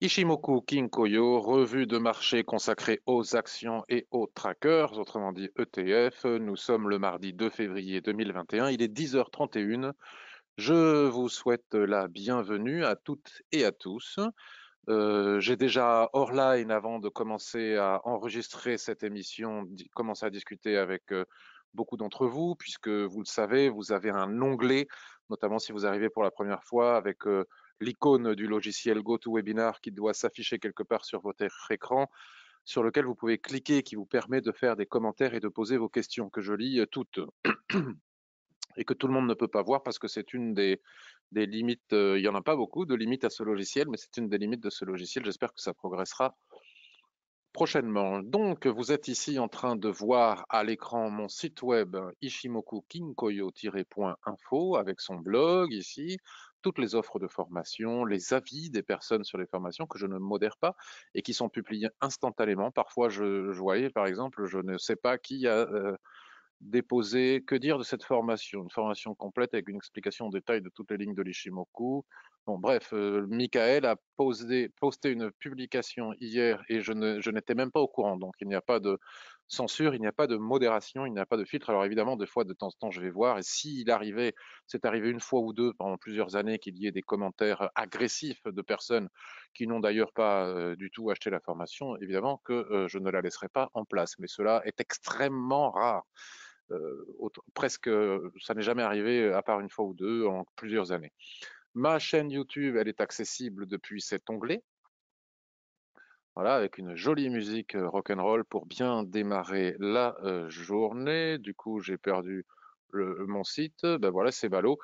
Ichimoku Kinkoyo, revue de marché consacrée aux actions et aux trackers, autrement dit ETF. Nous sommes le mardi 2 février 2021, il est 10h31. Je vous souhaite la bienvenue à toutes et à tous. Euh, j'ai déjà hors line avant de commencer à enregistrer cette émission, commencé à discuter avec euh, beaucoup d'entre vous, puisque vous le savez, vous avez un onglet, notamment si vous arrivez pour la première fois avec... Euh, l'icône du logiciel GoToWebinar qui doit s'afficher quelque part sur votre écran sur lequel vous pouvez cliquer qui vous permet de faire des commentaires et de poser vos questions que je lis euh, toutes et que tout le monde ne peut pas voir parce que c'est une des, des limites, euh, il n'y en a pas beaucoup de limites à ce logiciel, mais c'est une des limites de ce logiciel. J'espère que ça progressera prochainement. Donc, vous êtes ici en train de voir à l'écran mon site web ishimoku-kinkoyo-info avec son blog ici, toutes les offres de formation, les avis des personnes sur les formations que je ne modère pas et qui sont publiés instantanément. Parfois, je, voyais, par exemple, je ne sais pas qui a euh, déposé, que dire de cette formation, une formation complète avec une explication en détail de toutes les lignes de l'Ishimoku, bref, euh, Michael a posté une publication hier et je, n'étais même pas au courant. Donc, il n'y a pas de censure, il n'y a pas de modération, il n'y a pas de filtre. Alors, évidemment, des fois, de temps en temps, je vais voir. Et s'il arrivait, c'est arrivé une fois ou deux pendant plusieurs années qu'il y ait des commentaires agressifs de personnes qui n'ont d'ailleurs pas euh, du tout acheté la formation, évidemment que euh, je ne la laisserai pas en place. Mais cela est extrêmement rare. presque, ça n'est jamais arrivé à part une fois ou deux en plusieurs années. Ma chaîne YouTube, elle est accessible depuis cet onglet. Voilà, avec une jolie musique euh, rock'n'roll pour bien démarrer la euh, journée. Du coup, j'ai perdu mon site. Ben voilà, c'est ballot.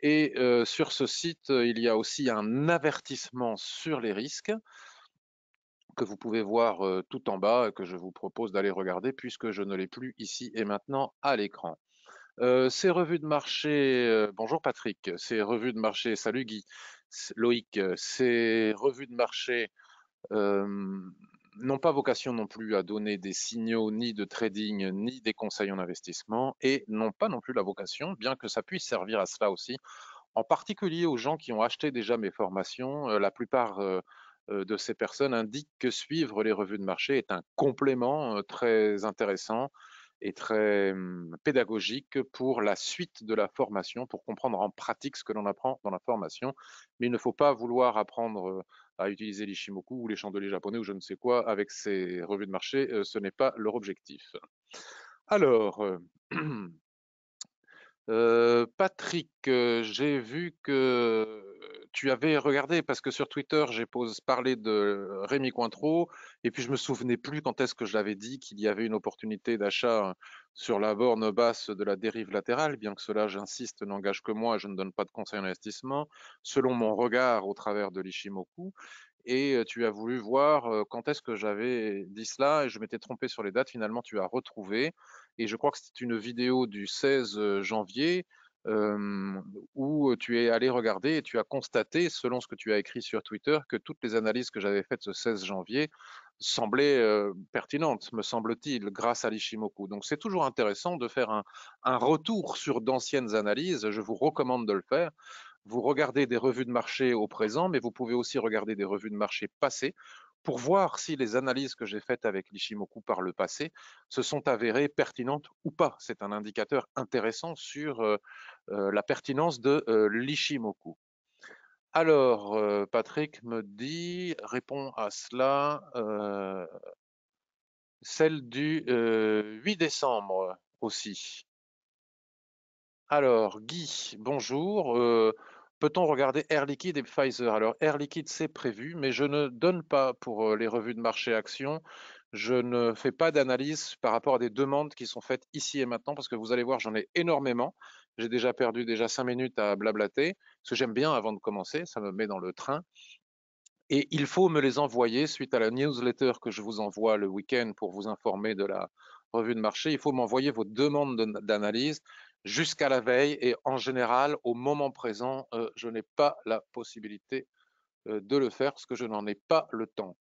Et euh, sur ce site, il y a aussi un avertissement sur les risques que vous pouvez voir tout en bas, que je vous propose d'aller regarder puisque je ne l'ai plus ici et maintenant à l'écran. Euh, ces revues de marché, euh, bonjour Patrick, ces revues de marché, salut Guy, Loïc, euh, ces revues de marché n'ont pas vocation non plus à donner des signaux ni de trading ni des conseils en investissement et n'ont pas non plus la vocation, bien que ça puisse servir à cela aussi, en particulier aux gens qui ont acheté déjà mes formations. la plupart de ces personnes indiquent que suivre les revues de marché est un complément très intéressant et très mmh, pédagogique pour la suite de la formation, pour comprendre en pratique ce que l'on apprend dans la formation. Mais il ne faut pas vouloir apprendre euh, à utiliser l'ishimoku ou les chandeliers japonais ou je ne sais quoi avec ces revues de marché. Euh, ce n'est pas leur objectif. Alors, euh, Patrick, j'ai vu que tu avais regardé, parce que sur Twitter, j'ai parlé de Rémi Cointreau, et puis je me souvenais plus quand est-ce que je l'avais dit qu'il y avait une opportunité d'achat sur la borne basse de la dérive latérale, bien que cela, j'insiste, n'engage que moi, je ne donne pas de conseil d'investissement, selon mon regard au travers de l'Ishimoku et tu as voulu voir quand est-ce que j'avais dit cela et je m'étais trompé sur les dates. Finalement, tu as retrouvé et je crois que c'était une vidéo du 16 janvier où tu es allé regarder et tu as constaté, selon ce que tu as écrit sur Twitter, que toutes les analyses que j'avais faites ce 16 janvier semblaient pertinentes, me semble-t-il, grâce à l'Ishimoku. Donc c'est toujours intéressant de faire un retour sur d'anciennes analyses, je vous recommande de le faire, vous regardez des revues de marché au présent, mais vous pouvez aussi regarder des revues de marché passées pour voir si les analyses que j'ai faites avec l'Ishimoku par le passé se sont avérées pertinentes ou pas. C'est un indicateur intéressant sur euh, euh, la pertinence de euh, l'Ishimoku. Alors, Patrick me dit, répond à cela, celle du 8 décembre aussi. Alors, Guy, bonjour. Euh, peut-on regarder Air Liquide et Pfizer Alors, Air Liquide, c'est prévu, mais je ne donne pas pour euh, les revues de marché action. Je ne fais pas d'analyse par rapport à des demandes qui sont faites ici et maintenant, parce que vous allez voir, j'en ai énormément. J'ai déjà perdu déjà cinq minutes à blablater, ce que j'aime bien avant de commencer, ça me met dans le train. Et il faut me les envoyer suite à la newsletter que je vous envoie le week-end pour vous informer de la revue de marché. Il faut m'envoyer vos demandes d'analyse jusqu'à la veille et en général, au moment présent, euh, je n'ai pas la possibilité euh, de le faire parce que je n'en ai pas le temps.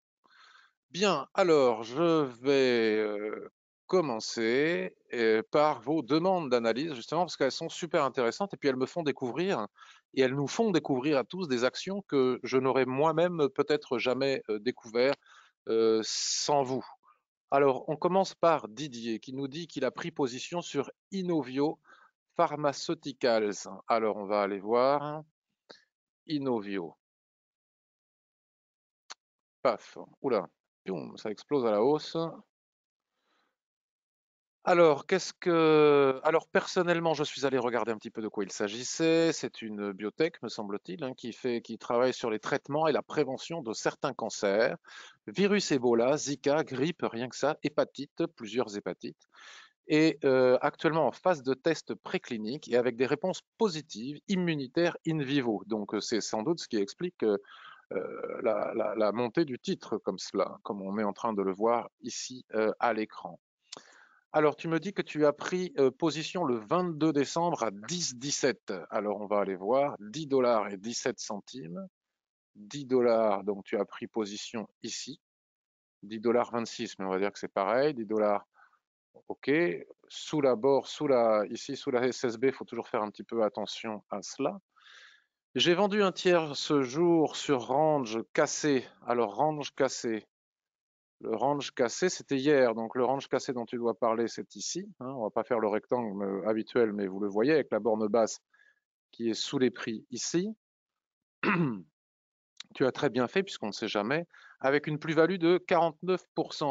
Bien, alors je vais euh, commencer par vos demandes d'analyse justement parce qu'elles sont super intéressantes et puis elles me font découvrir et elles nous font découvrir à tous des actions que je n'aurais moi-même peut-être jamais découvert sans vous. Alors, on commence par Didier qui nous dit qu'il a pris position sur Innovio Pharmaceuticals. Alors, on va aller voir. Innovio. Paf. Oula. Ça explose à la hausse. Alors, qu'est-ce que. Alors, personnellement, je suis allé regarder un petit peu de quoi il s'agissait. C'est une biotech, me semble-t-il, hein, qui, fait, qui travaille sur les traitements et la prévention de certains cancers. Virus Ebola, Zika, grippe, rien que ça, hépatite, plusieurs hépatites est actuellement en phase de test préclinique et avec des réponses positives immunitaires in vivo. Donc c'est sans doute ce qui explique la, montée du titre comme cela, comme on est en train de le voir ici à l'écran. Alors tu me dis que tu as pris position le 22 décembre à 10,17. Alors on va aller voir 10 dollars et 17 centimes. 10 dollars, donc tu as pris position ici. 10 dollars 26, mais on va dire que c'est pareil. 10 dollars OK, sous la bord, sous la, ici sous la SSB, il faut toujours faire un petit peu attention à cela. J'ai vendu un tiers ce jour sur range cassé. Alors range cassé, le range cassé, c'était hier. Donc le range cassé dont tu dois parler, c'est ici. On hein. on va pas faire le rectangle euh, habituel, mais vous le voyez avec la borne basse qui est sous les prix ici. tu as très bien fait, puisqu'on ne sait jamais, avec une plus-value de 49%,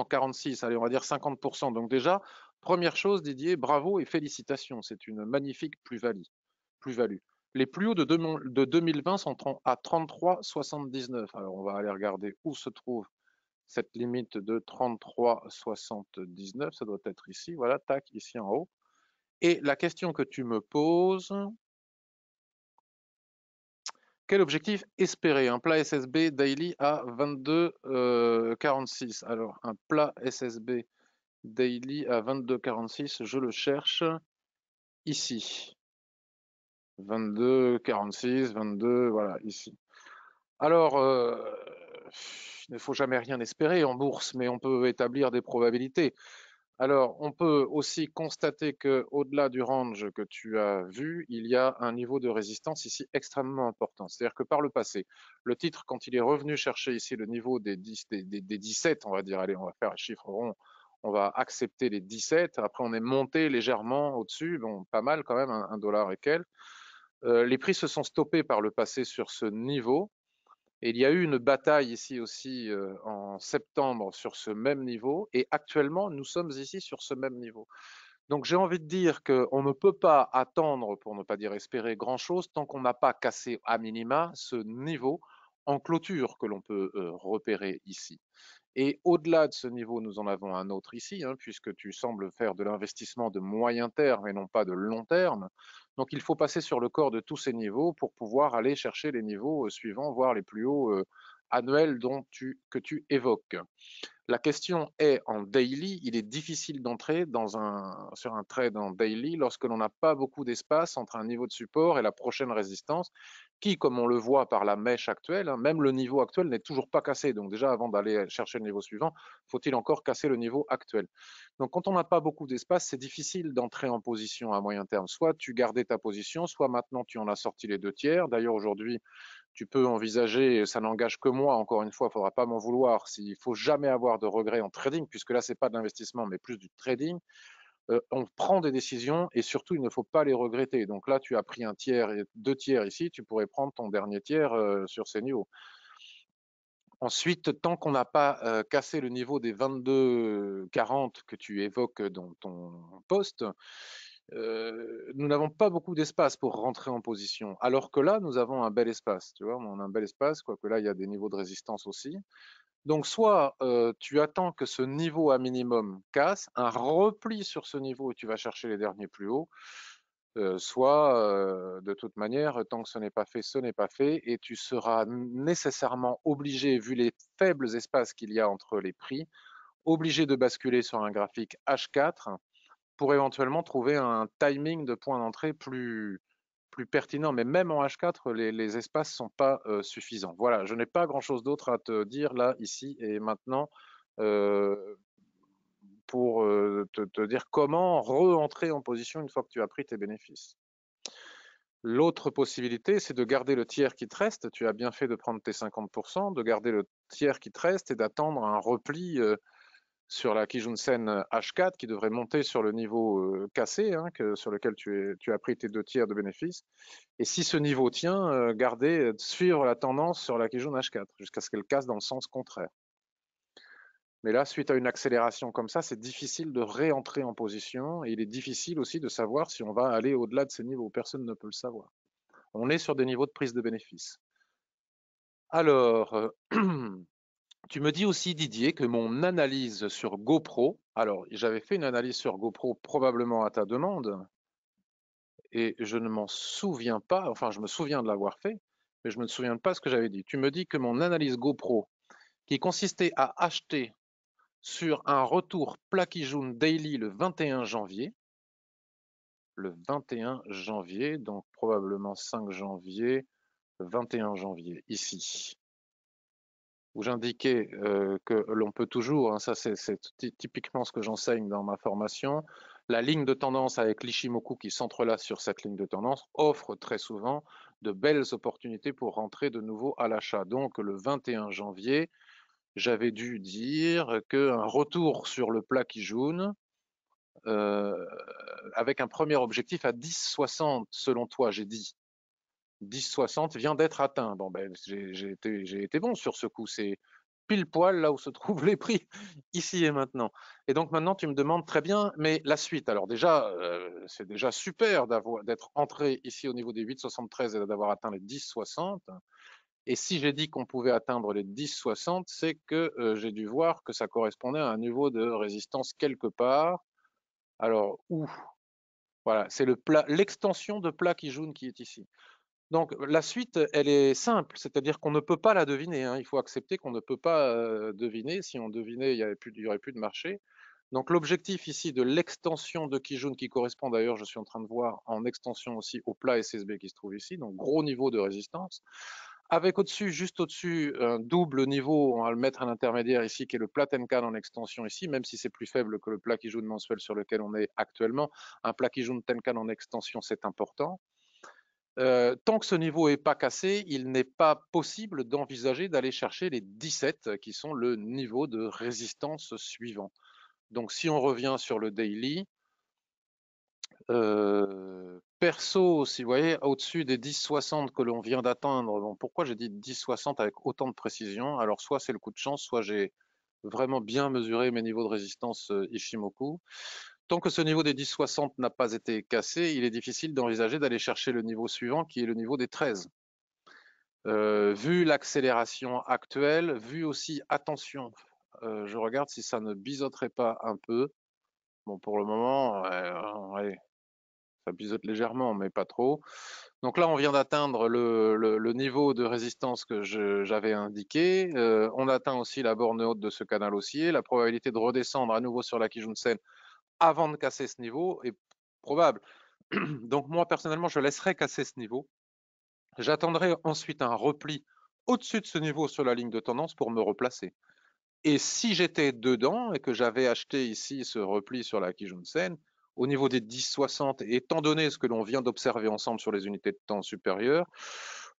46%, allez, on va dire 50%. Donc déjà, première chose, Didier, bravo et félicitations. C'est une magnifique plus-value. Plus -value. Les plus hauts de, de 2020 sont à 33,79. Alors, on va aller regarder où se trouve cette limite de 33,79. Ça doit être ici. Voilà, tac, ici en haut. Et la question que tu me poses, quel objectif espérer Un plat SSB daily à 22,46. Euh, Alors, un plat SSB daily à 22,46, je le cherche ici. 22,46, 22, voilà, ici. Alors, euh, il ne faut jamais rien espérer en bourse, mais on peut établir des probabilités. Alors, on peut aussi constater quau delà du range que tu as vu, il y a un niveau de résistance ici extrêmement important. C'est-à-dire que par le passé, le titre, quand il est revenu chercher ici le niveau des, 17, on va dire, allez, on va faire un chiffre rond, on va accepter les 17. Après, on est monté légèrement au-dessus, bon, pas mal quand même, un, dollar et quel. Euh, les prix se sont stoppés par le passé sur ce niveau il y a eu une bataille ici aussi euh, en septembre sur ce même niveau, et actuellement, nous sommes ici sur ce même niveau. Donc j'ai envie de dire qu'on ne peut pas attendre, pour ne pas dire espérer grand-chose, tant qu'on n'a pas cassé à minima ce niveau en clôture que l'on peut euh, repérer ici. Et au-delà de ce niveau, nous en avons un autre ici, hein, puisque tu sembles faire de l'investissement de moyen terme et non pas de long terme. Donc il faut passer sur le corps de tous ces niveaux pour pouvoir aller chercher les niveaux euh, suivants, voire les plus hauts euh, annuels dont que tu évoques. La question est en daily, il est difficile d'entrer dans un, sur un trade en daily lorsque l'on n'a pas beaucoup d'espace entre un niveau de support et la prochaine résistance qui, comme on le voit par la mèche actuelle, hein, même le niveau actuel n'est toujours pas cassé. Donc déjà, avant d'aller euh, chercher le niveau suivant, faut-il encore casser le niveau actuel Donc quand on n'a pas beaucoup d'espace, c'est difficile d'entrer en position à moyen terme. Soit tu gardais ta position, soit maintenant tu en as sorti les deux tiers. D'ailleurs, aujourd'hui, tu peux envisager, ça n'engage que moi, encore une fois, il ne faudra pas m'en vouloir, s'il faut jamais avoir de regrets en trading, puisque là, ce n'est pas de l'investissement, mais plus du trading on prend des décisions et surtout, il ne faut pas les regretter. Donc là, tu as pris un tiers et deux tiers ici, tu pourrais prendre ton dernier tiers sur ces niveaux. Ensuite, tant qu'on n'a pas cassé le niveau des 22-40 que tu évoques dans ton poste, nous n'avons pas beaucoup d'espace pour rentrer en position. Alors que là, nous avons un bel espace. Tu vois, on a un bel espace, quoique là, il y a des niveaux de résistance aussi. Donc soit euh, tu attends que ce niveau à minimum casse, un repli sur ce niveau et tu vas chercher les derniers plus hauts, euh, soit euh, de toute manière, tant que ce n'est pas fait, ce n'est pas fait, et tu seras nécessairement obligé, vu les faibles espaces qu'il y a entre les prix, obligé de basculer sur un graphique H4 pour éventuellement trouver un timing de point d'entrée plus, plus pertinent, mais même en H4, les, espaces ne sont pas euh, suffisants. Voilà, je n'ai pas grand-chose d'autre à te dire là, ici et maintenant, euh, pour euh, te, te, dire comment re-entrer en position une fois que tu as pris tes bénéfices. L'autre possibilité, c'est de garder le tiers qui te reste. Tu as bien fait de prendre tes 50%, de garder le tiers qui te reste et d'attendre un repli sur la Kijunsen H4 euh, qui devrait monter sur le niveau euh, cassé hein, sur lequel tu, as pris tes deux tiers de bénéfices. Et si ce niveau tient, euh, garder, suivre la tendance sur la Kijun H4 jusqu'à ce qu'elle casse dans le sens contraire. Mais là, suite à une accélération comme ça, c'est difficile de réentrer en position et il est difficile aussi de savoir si on va aller au-delà de ces niveaux. Personne ne peut le savoir. On est sur des niveaux de prise de bénéfices. Alors, Tu me dis aussi, Didier, que mon analyse sur GoPro, alors j'avais fait une analyse sur GoPro probablement à ta demande, et je ne m'en souviens pas, enfin je me souviens de l'avoir fait, mais je ne me souviens pas ce que j'avais dit. Tu me dis que mon analyse GoPro, qui consistait à acheter sur un retour Plaquijoun Daily le 21 janvier, le 21 janvier, donc probablement 5 janvier, 21 janvier, ici où j'indiquais euh, que l'on peut toujours, hein, ça c'est typiquement ce que j'enseigne dans ma formation, la ligne de tendance avec l'Ishimoku qui s'entrelace sur cette ligne de tendance offre très souvent de belles opportunités pour rentrer de nouveau à l'achat. Donc le 21 janvier, j'avais dû dire qu'un retour sur le plat qui jaune, euh, avec un premier objectif à 10,60 selon toi, j'ai dit. 10,60 vient d'être atteint. Bon, ben, j'ai été, bon sur ce coup. C'est pile poil là où se trouvent les prix, ici et maintenant. Et donc maintenant, tu me demandes très bien, mais la suite. Alors déjà, euh, c'est déjà super d'être entré ici au niveau des 8,73 et d'avoir atteint les 10,60. Et si j'ai dit qu'on pouvait atteindre les 10,60, c'est que euh, j'ai dû voir que ça correspondait à un niveau de résistance quelque part. Alors, où Voilà, c'est l'extension de plat qui jaune qui est ici. Donc la suite, elle est simple, c'est-à-dire qu'on ne peut pas la deviner. Hein. Il faut accepter qu'on ne peut pas euh, deviner. Si on devinait, il n'y aurait, aurait plus de marché. Donc l'objectif ici de l'extension de Kijun, qui correspond d'ailleurs, je suis en train de voir, en extension aussi au plat SSB qui se trouve ici, donc gros niveau de résistance, avec au-dessus, juste au-dessus, un double niveau, on va le mettre à l'intermédiaire ici, qui est le plat Tenkan en extension ici, même si c'est plus faible que le plat Kijun mensuel sur lequel on est actuellement, un plat Kijun Tenkan en extension, c'est important. Euh, tant que ce niveau n'est pas cassé, il n'est pas possible d'envisager d'aller chercher les 17 euh, qui sont le niveau de résistance suivant. Donc si on revient sur le daily, euh, perso, si vous voyez, au-dessus des 10,60 que l'on vient d'atteindre, bon, pourquoi j'ai dit 10,60 avec autant de précision Alors soit c'est le coup de chance, soit j'ai vraiment bien mesuré mes niveaux de résistance Ishimoku. Tant que ce niveau des 10,60 n'a pas été cassé, il est difficile d'envisager d'aller chercher le niveau suivant qui est le niveau des 13. Euh, vu l'accélération actuelle, vu aussi, attention, euh, je regarde si ça ne biseauterait pas un peu. Bon, pour le moment, ça biseaute légèrement, mais pas trop. Donc là, on vient d'atteindre le, niveau de résistance que j'avais indiqué. Euh, on atteint aussi la borne haute de ce canal haussier. La probabilité de redescendre à nouveau sur la Kijunsen avant de casser ce niveau est probable. Donc moi, personnellement, je laisserai casser ce niveau. J'attendrai ensuite un repli au-dessus de ce niveau sur la ligne de tendance pour me replacer. Et si j'étais dedans et que j'avais acheté ici ce repli sur la Sen au niveau des 10,60, étant donné ce que l'on vient d'observer ensemble sur les unités de temps supérieures,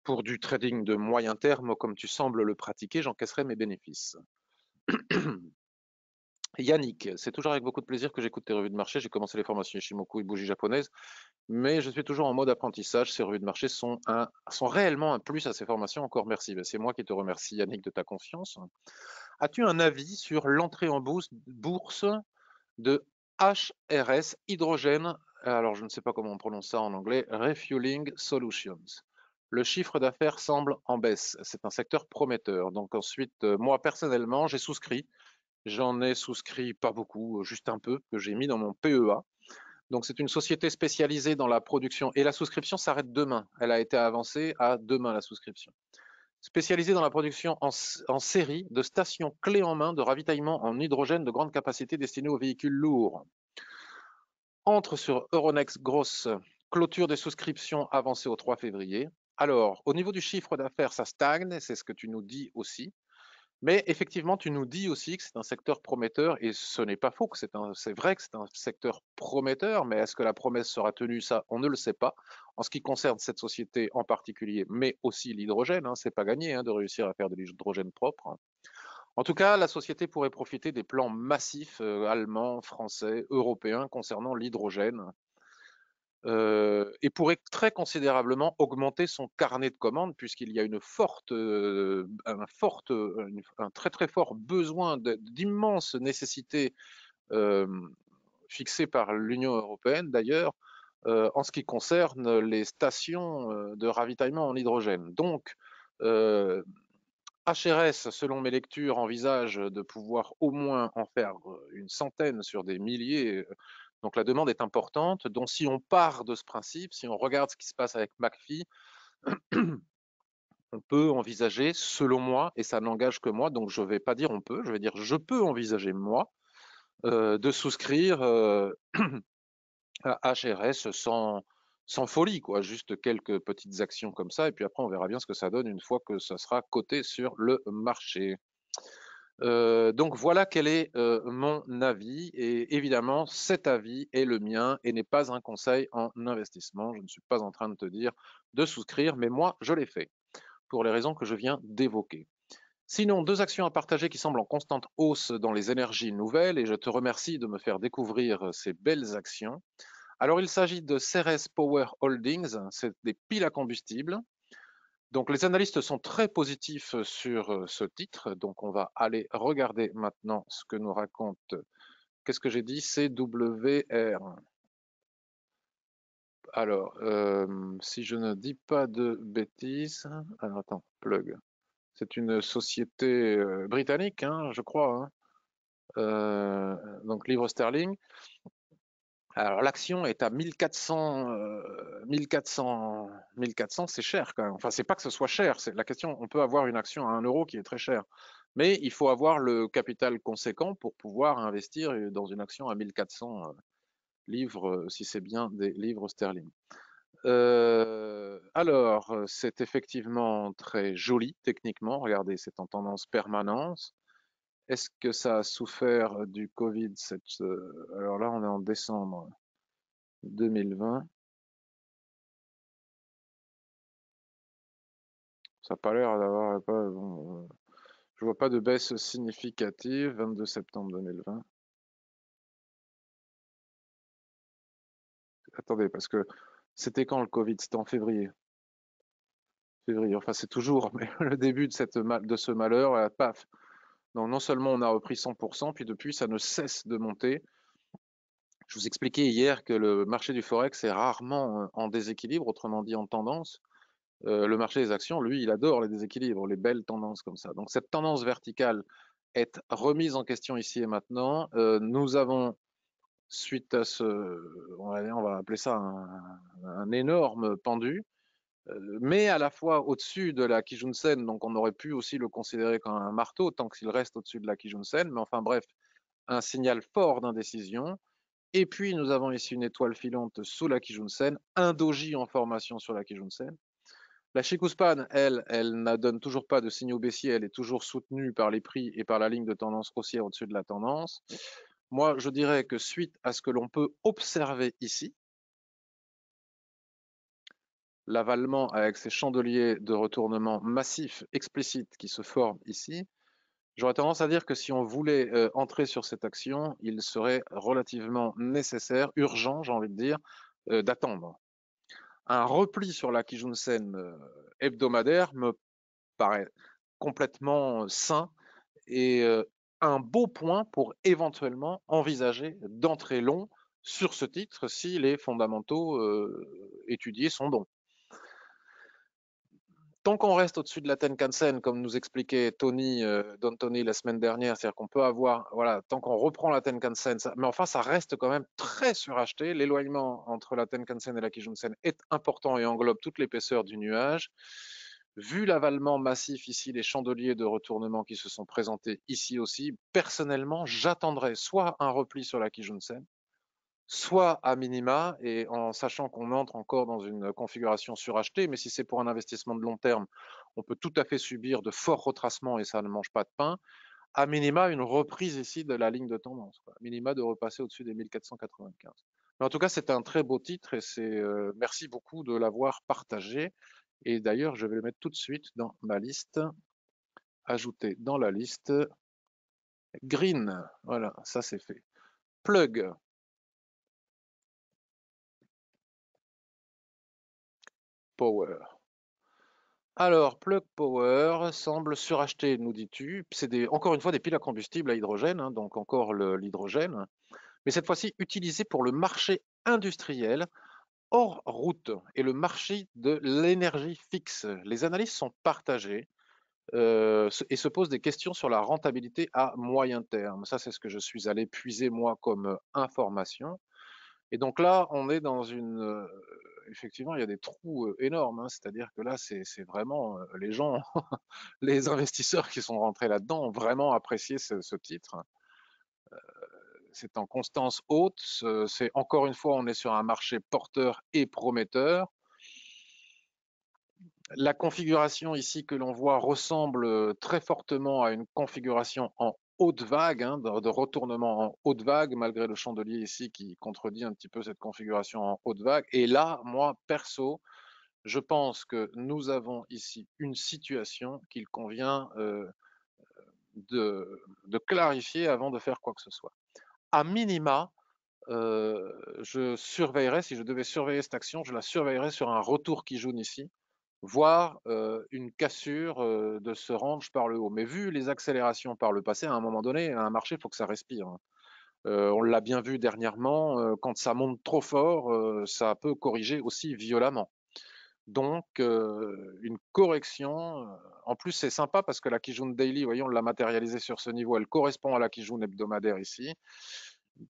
pour du trading de moyen terme, comme tu sembles le pratiquer, j'encaisserai mes bénéfices. Yannick, c'est toujours avec beaucoup de plaisir que j'écoute tes revues de marché. J'ai commencé les formations Ishimoku et Bougie japonaise, mais je suis toujours en mode apprentissage. Ces revues de marché sont, sont réellement un plus à ces formations. Encore merci. Ben, c'est moi qui te remercie, Yannick, de ta confiance. As-tu un avis sur l'entrée en bourse de HRS Hydrogène Alors, je ne sais pas comment on prononce ça en anglais. Refueling Solutions. Le chiffre d'affaires semble en baisse. C'est un secteur prometteur. Donc ensuite, euh, moi personnellement, j'ai souscrit J'en ai souscrit pas beaucoup, euh, juste un peu, que j'ai mis dans mon PEA. Donc c'est une société spécialisée dans la production et la souscription s'arrête demain. Elle a été avancée à demain la souscription. Spécialisée dans la production en, série de stations clés en main de ravitaillement en hydrogène de grande capacité destinée aux véhicules lourds. Entre sur Euronext Grosse, clôture des souscriptions avancée au 3 février. Alors, au niveau du chiffre d'affaires, ça stagne, c'est ce que tu nous dis aussi. Mais effectivement, tu nous dis aussi que c'est un secteur prometteur, et ce n'est pas faux, c'est vrai que c'est un secteur prometteur, mais est-ce que la promesse sera tenue Ça, on ne le sait pas. En ce qui concerne cette société en particulier, mais aussi l'hydrogène, hein, ce n'est pas gagné hein, de réussir à faire de l'hydrogène propre. En tout cas, la société pourrait profiter des plans massifs euh, allemands, français, européens concernant l'hydrogène. Euh, et pourrait très considérablement augmenter son carnet de commandes puisqu'il y a une forte, euh, euh, un, très très fort besoin d'immenses nécessités fixées par l'Union européenne d'ailleurs en ce qui concerne les stations de ravitaillement en hydrogène. Donc HRS, selon mes lectures, envisage de pouvoir au moins en faire une centaine sur des milliers donc la demande est importante. Donc si on part de ce principe, si on regarde ce qui se passe avec McPhee, on peut envisager, selon moi, et ça n'engage que moi, donc je ne vais pas dire on peut, je vais dire je peux envisager moi euh, de souscrire euh, à HRS sans, sans folie, quoi, juste quelques petites actions comme ça, et puis après on verra bien ce que ça donne une fois que ça sera coté sur le marché. Euh, donc voilà quel est euh, mon avis et évidemment cet avis est le mien et n'est pas un conseil en investissement. Je ne suis pas en train de te dire de souscrire, mais moi je l'ai fait pour les raisons que je viens d'évoquer. Sinon, deux actions à partager qui semblent en constante hausse dans les énergies nouvelles et je te remercie de me faire découvrir euh, ces belles actions. Alors il s'agit de Ceres Power Holdings, c'est des piles à combustible donc les analystes sont très positifs sur ce titre, donc on va aller regarder maintenant ce que nous raconte, qu'est-ce que j'ai dit, CWR. Alors, si je ne dis pas de bêtises, alors attends, plug. C'est une société britannique, hein, je crois. Hein. donc livre sterling. Alors l'action est à 1400, 1400, 1400 c'est cher quand même. Enfin, c'est pas que ce soit cher, c'est la question. On peut avoir une action à 1 euro qui est très chère, mais il faut avoir le capital conséquent pour pouvoir investir dans une action à 1400 euh, livres, euh, si c'est bien des livres sterling. Euh, alors, c'est effectivement très joli techniquement. Regardez, c'est en tendance permanence. Est-ce que ça a souffert euh, du Covid cette... Euh, alors là, on est en décembre 2020. Ça n'a pas l'air d'avoir. Je euh, je vois pas de baisse significative 22 septembre 2020. Attendez, parce que c'était quand le Covid C'était en février. Février, enfin c'est toujours, le début de, cette, de ce malheur, paf, donc non seulement on a repris 100%, puis depuis ça ne cesse de monter. Je vous expliquais hier que le marché du forex est rarement euh, en déséquilibre, autrement dit en tendance. Euh, le marché des actions, lui, il adore les déséquilibres, les belles tendances comme ça. Donc cette tendance verticale est remise en question ici et maintenant. Euh, nous avons, suite à ce, on va, appeler ça un énorme pendu, euh, mais à la fois au-dessus de la Kijun Sen, donc on aurait pu aussi le considérer comme un marteau tant qu'il reste au-dessus de la Kijun Sen, mais enfin bref, un signal fort d'indécision. Et puis nous avons ici une étoile filante sous la Kijun Sen, un doji en formation sur la Kijun Sen. La Shikuspan, elle, elle ne donne toujours pas de signaux baissiers, elle est toujours soutenue par les prix et par la ligne de tendance haussière au-dessus de la tendance. Moi, je dirais que suite à ce que l'on peut observer ici, l'avalement avec ces chandeliers de retournement massifs, explicites qui se forment ici, j'aurais tendance à dire que si on voulait euh, entrer sur cette action, il serait relativement nécessaire, urgent, j'ai envie de dire, euh, d'attendre. Un repli sur la Kijunsen Sen euh, hebdomadaire me paraît complètement sain et un beau point pour éventuellement envisager d'entrer long sur ce titre si les fondamentaux étudiés sont bons tant qu'on reste au-dessus de la Tenkansen, comme nous expliquait Tony euh, Don Tony la semaine dernière, c'est-à-dire qu'on peut avoir, voilà, tant qu'on reprend la Tenkansen, mais enfin ça reste quand même très suracheté. L'éloignement entre la Tenkansen et la Kijunsen est important et englobe toute l'épaisseur du nuage. Vu l'avalement massif ici, les chandeliers de retournement qui se sont présentés ici aussi, personnellement, j'attendrai soit un repli sur la Kijunsen, soit à minima, et en sachant qu'on entre encore dans une configuration surachetée, mais si c'est pour un investissement de long terme, on peut tout à fait subir de forts retracements et ça ne mange pas de pain, à minima une reprise ici de la ligne de tendance, à minima de repasser au-dessus des 1495. en tout cas, c'est un très beau titre et c'est euh, merci beaucoup de l'avoir partagé. Et d'ailleurs, je vais le mettre tout de suite dans ma liste, ajouter dans la liste Green. Voilà, ça c'est fait. Plug. Power. Alors, Plug Power semble suracheter, nous dis-tu. C'est encore une fois des piles à combustible à hydrogène, hein, donc encore l'hydrogène, mais cette fois-ci utilisé pour le marché industriel hors route et le marché de l'énergie fixe. Les analyses sont partagées euh, et se posent des questions sur la rentabilité à moyen terme. Ça, c'est ce que je suis allé puiser moi comme information. Et donc là, on est dans une effectivement, il y a des trous énormes. Hein. C'est-à-dire que là, c'est vraiment les gens, les investisseurs qui sont rentrés là-dedans ont vraiment apprécié ce, titre. Hein. c'est en constance haute. C'est encore une fois, on est sur un marché porteur et prometteur. La configuration ici que l'on voit ressemble très fortement à une configuration en haute vague, hein, de, retournement en haute vague, malgré le chandelier ici qui contredit un petit peu cette configuration en haute vague. Et là, moi, perso, je pense que nous avons ici une situation qu'il convient euh, de, clarifier avant de faire quoi que ce soit. À minima, euh, je surveillerai, si je devais surveiller cette action, je la surveillerai sur un retour qui jaune ici, voire une cassure de ce range par le haut. Mais vu les accélérations par le passé, à un moment donné, un marché, il faut que ça respire. Hein. on l'a bien vu dernièrement, quand ça monte trop fort, ça peut corriger aussi violemment. Donc, une correction. En plus, c'est sympa parce que la Kijun Daily, voyons, on l'a matérialisée sur ce niveau. Elle correspond à la Kijun hebdomadaire ici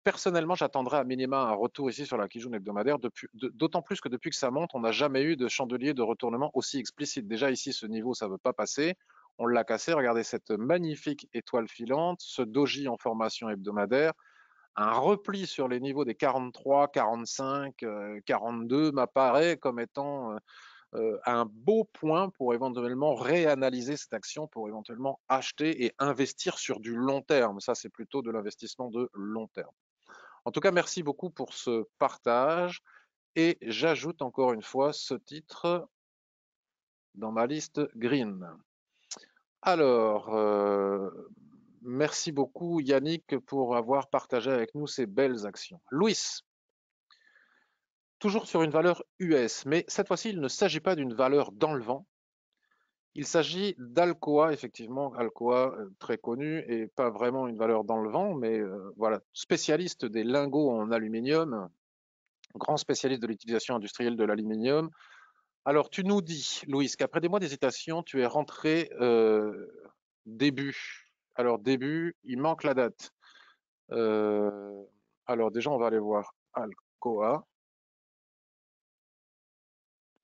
personnellement, j'attendrai à minima un retour ici sur la Kijun hebdomadaire, d'autant plus que depuis que ça monte, on n'a jamais eu de chandelier de retournement aussi explicite. Déjà ici, ce niveau, ça ne veut pas passer. On l'a cassé. Regardez cette magnifique étoile filante, ce doji en formation hebdomadaire, un repli sur les niveaux des 43, 45, 42 m'apparaît comme étant euh, euh, un beau point pour éventuellement réanalyser cette action, pour éventuellement acheter et investir sur du long terme. Ça, c'est plutôt de l'investissement de long terme. En tout cas, merci beaucoup pour ce partage. Et j'ajoute encore une fois ce titre dans ma liste green. Alors, euh, merci beaucoup Yannick pour avoir partagé avec nous ces belles actions. Louis, toujours sur une valeur US, mais cette fois-ci, il ne s'agit pas d'une valeur dans le vent. Il s'agit d'Alcoa, effectivement, Alcoa euh, très connu et pas vraiment une valeur dans le vent, mais euh, voilà, spécialiste des lingots en aluminium, grand spécialiste de l'utilisation industrielle de l'aluminium. Alors, tu nous dis, louis qu'après des mois d'hésitation, tu es rentré euh, début. Alors, début, il manque la date. alors, déjà, on va aller voir Alcoa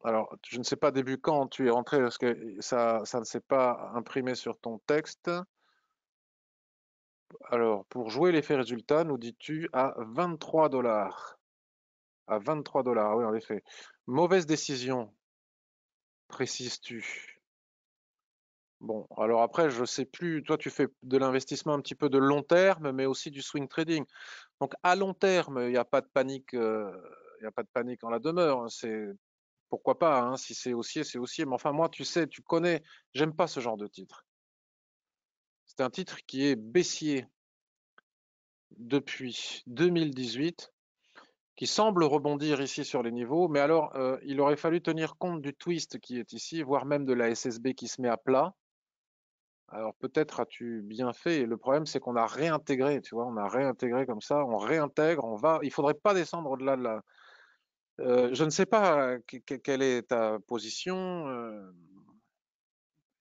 alors, je ne sais pas début quand tu es rentré, parce que ça, ne s'est pas imprimé sur ton texte. Alors, pour jouer l'effet résultat, nous dis-tu à 23 dollars. À 23 dollars, oui, en effet. Mauvaise décision, précises-tu. Bon, alors après, je ne sais plus, toi tu fais de l'investissement un petit peu de long terme, mais aussi du swing trading. Donc à long terme, il n'y a pas de panique, euh, il a pas de panique en la demeure. Hein, c'est pourquoi pas, hein, si c'est haussier, c'est haussier. Mais enfin, moi, tu sais, tu connais, j'aime pas ce genre de titre. C'est un titre qui est baissier depuis 2018, qui semble rebondir ici sur les niveaux, mais alors euh, il aurait fallu tenir compte du twist qui est ici, voire même de la SSB qui se met à plat. Alors peut-être as-tu bien fait. Et le problème, c'est qu'on a réintégré, tu vois, on a réintégré comme ça, on réintègre, on va. Il faudrait pas descendre au-delà de la, euh, je ne sais pas quelle est ta position. Euh,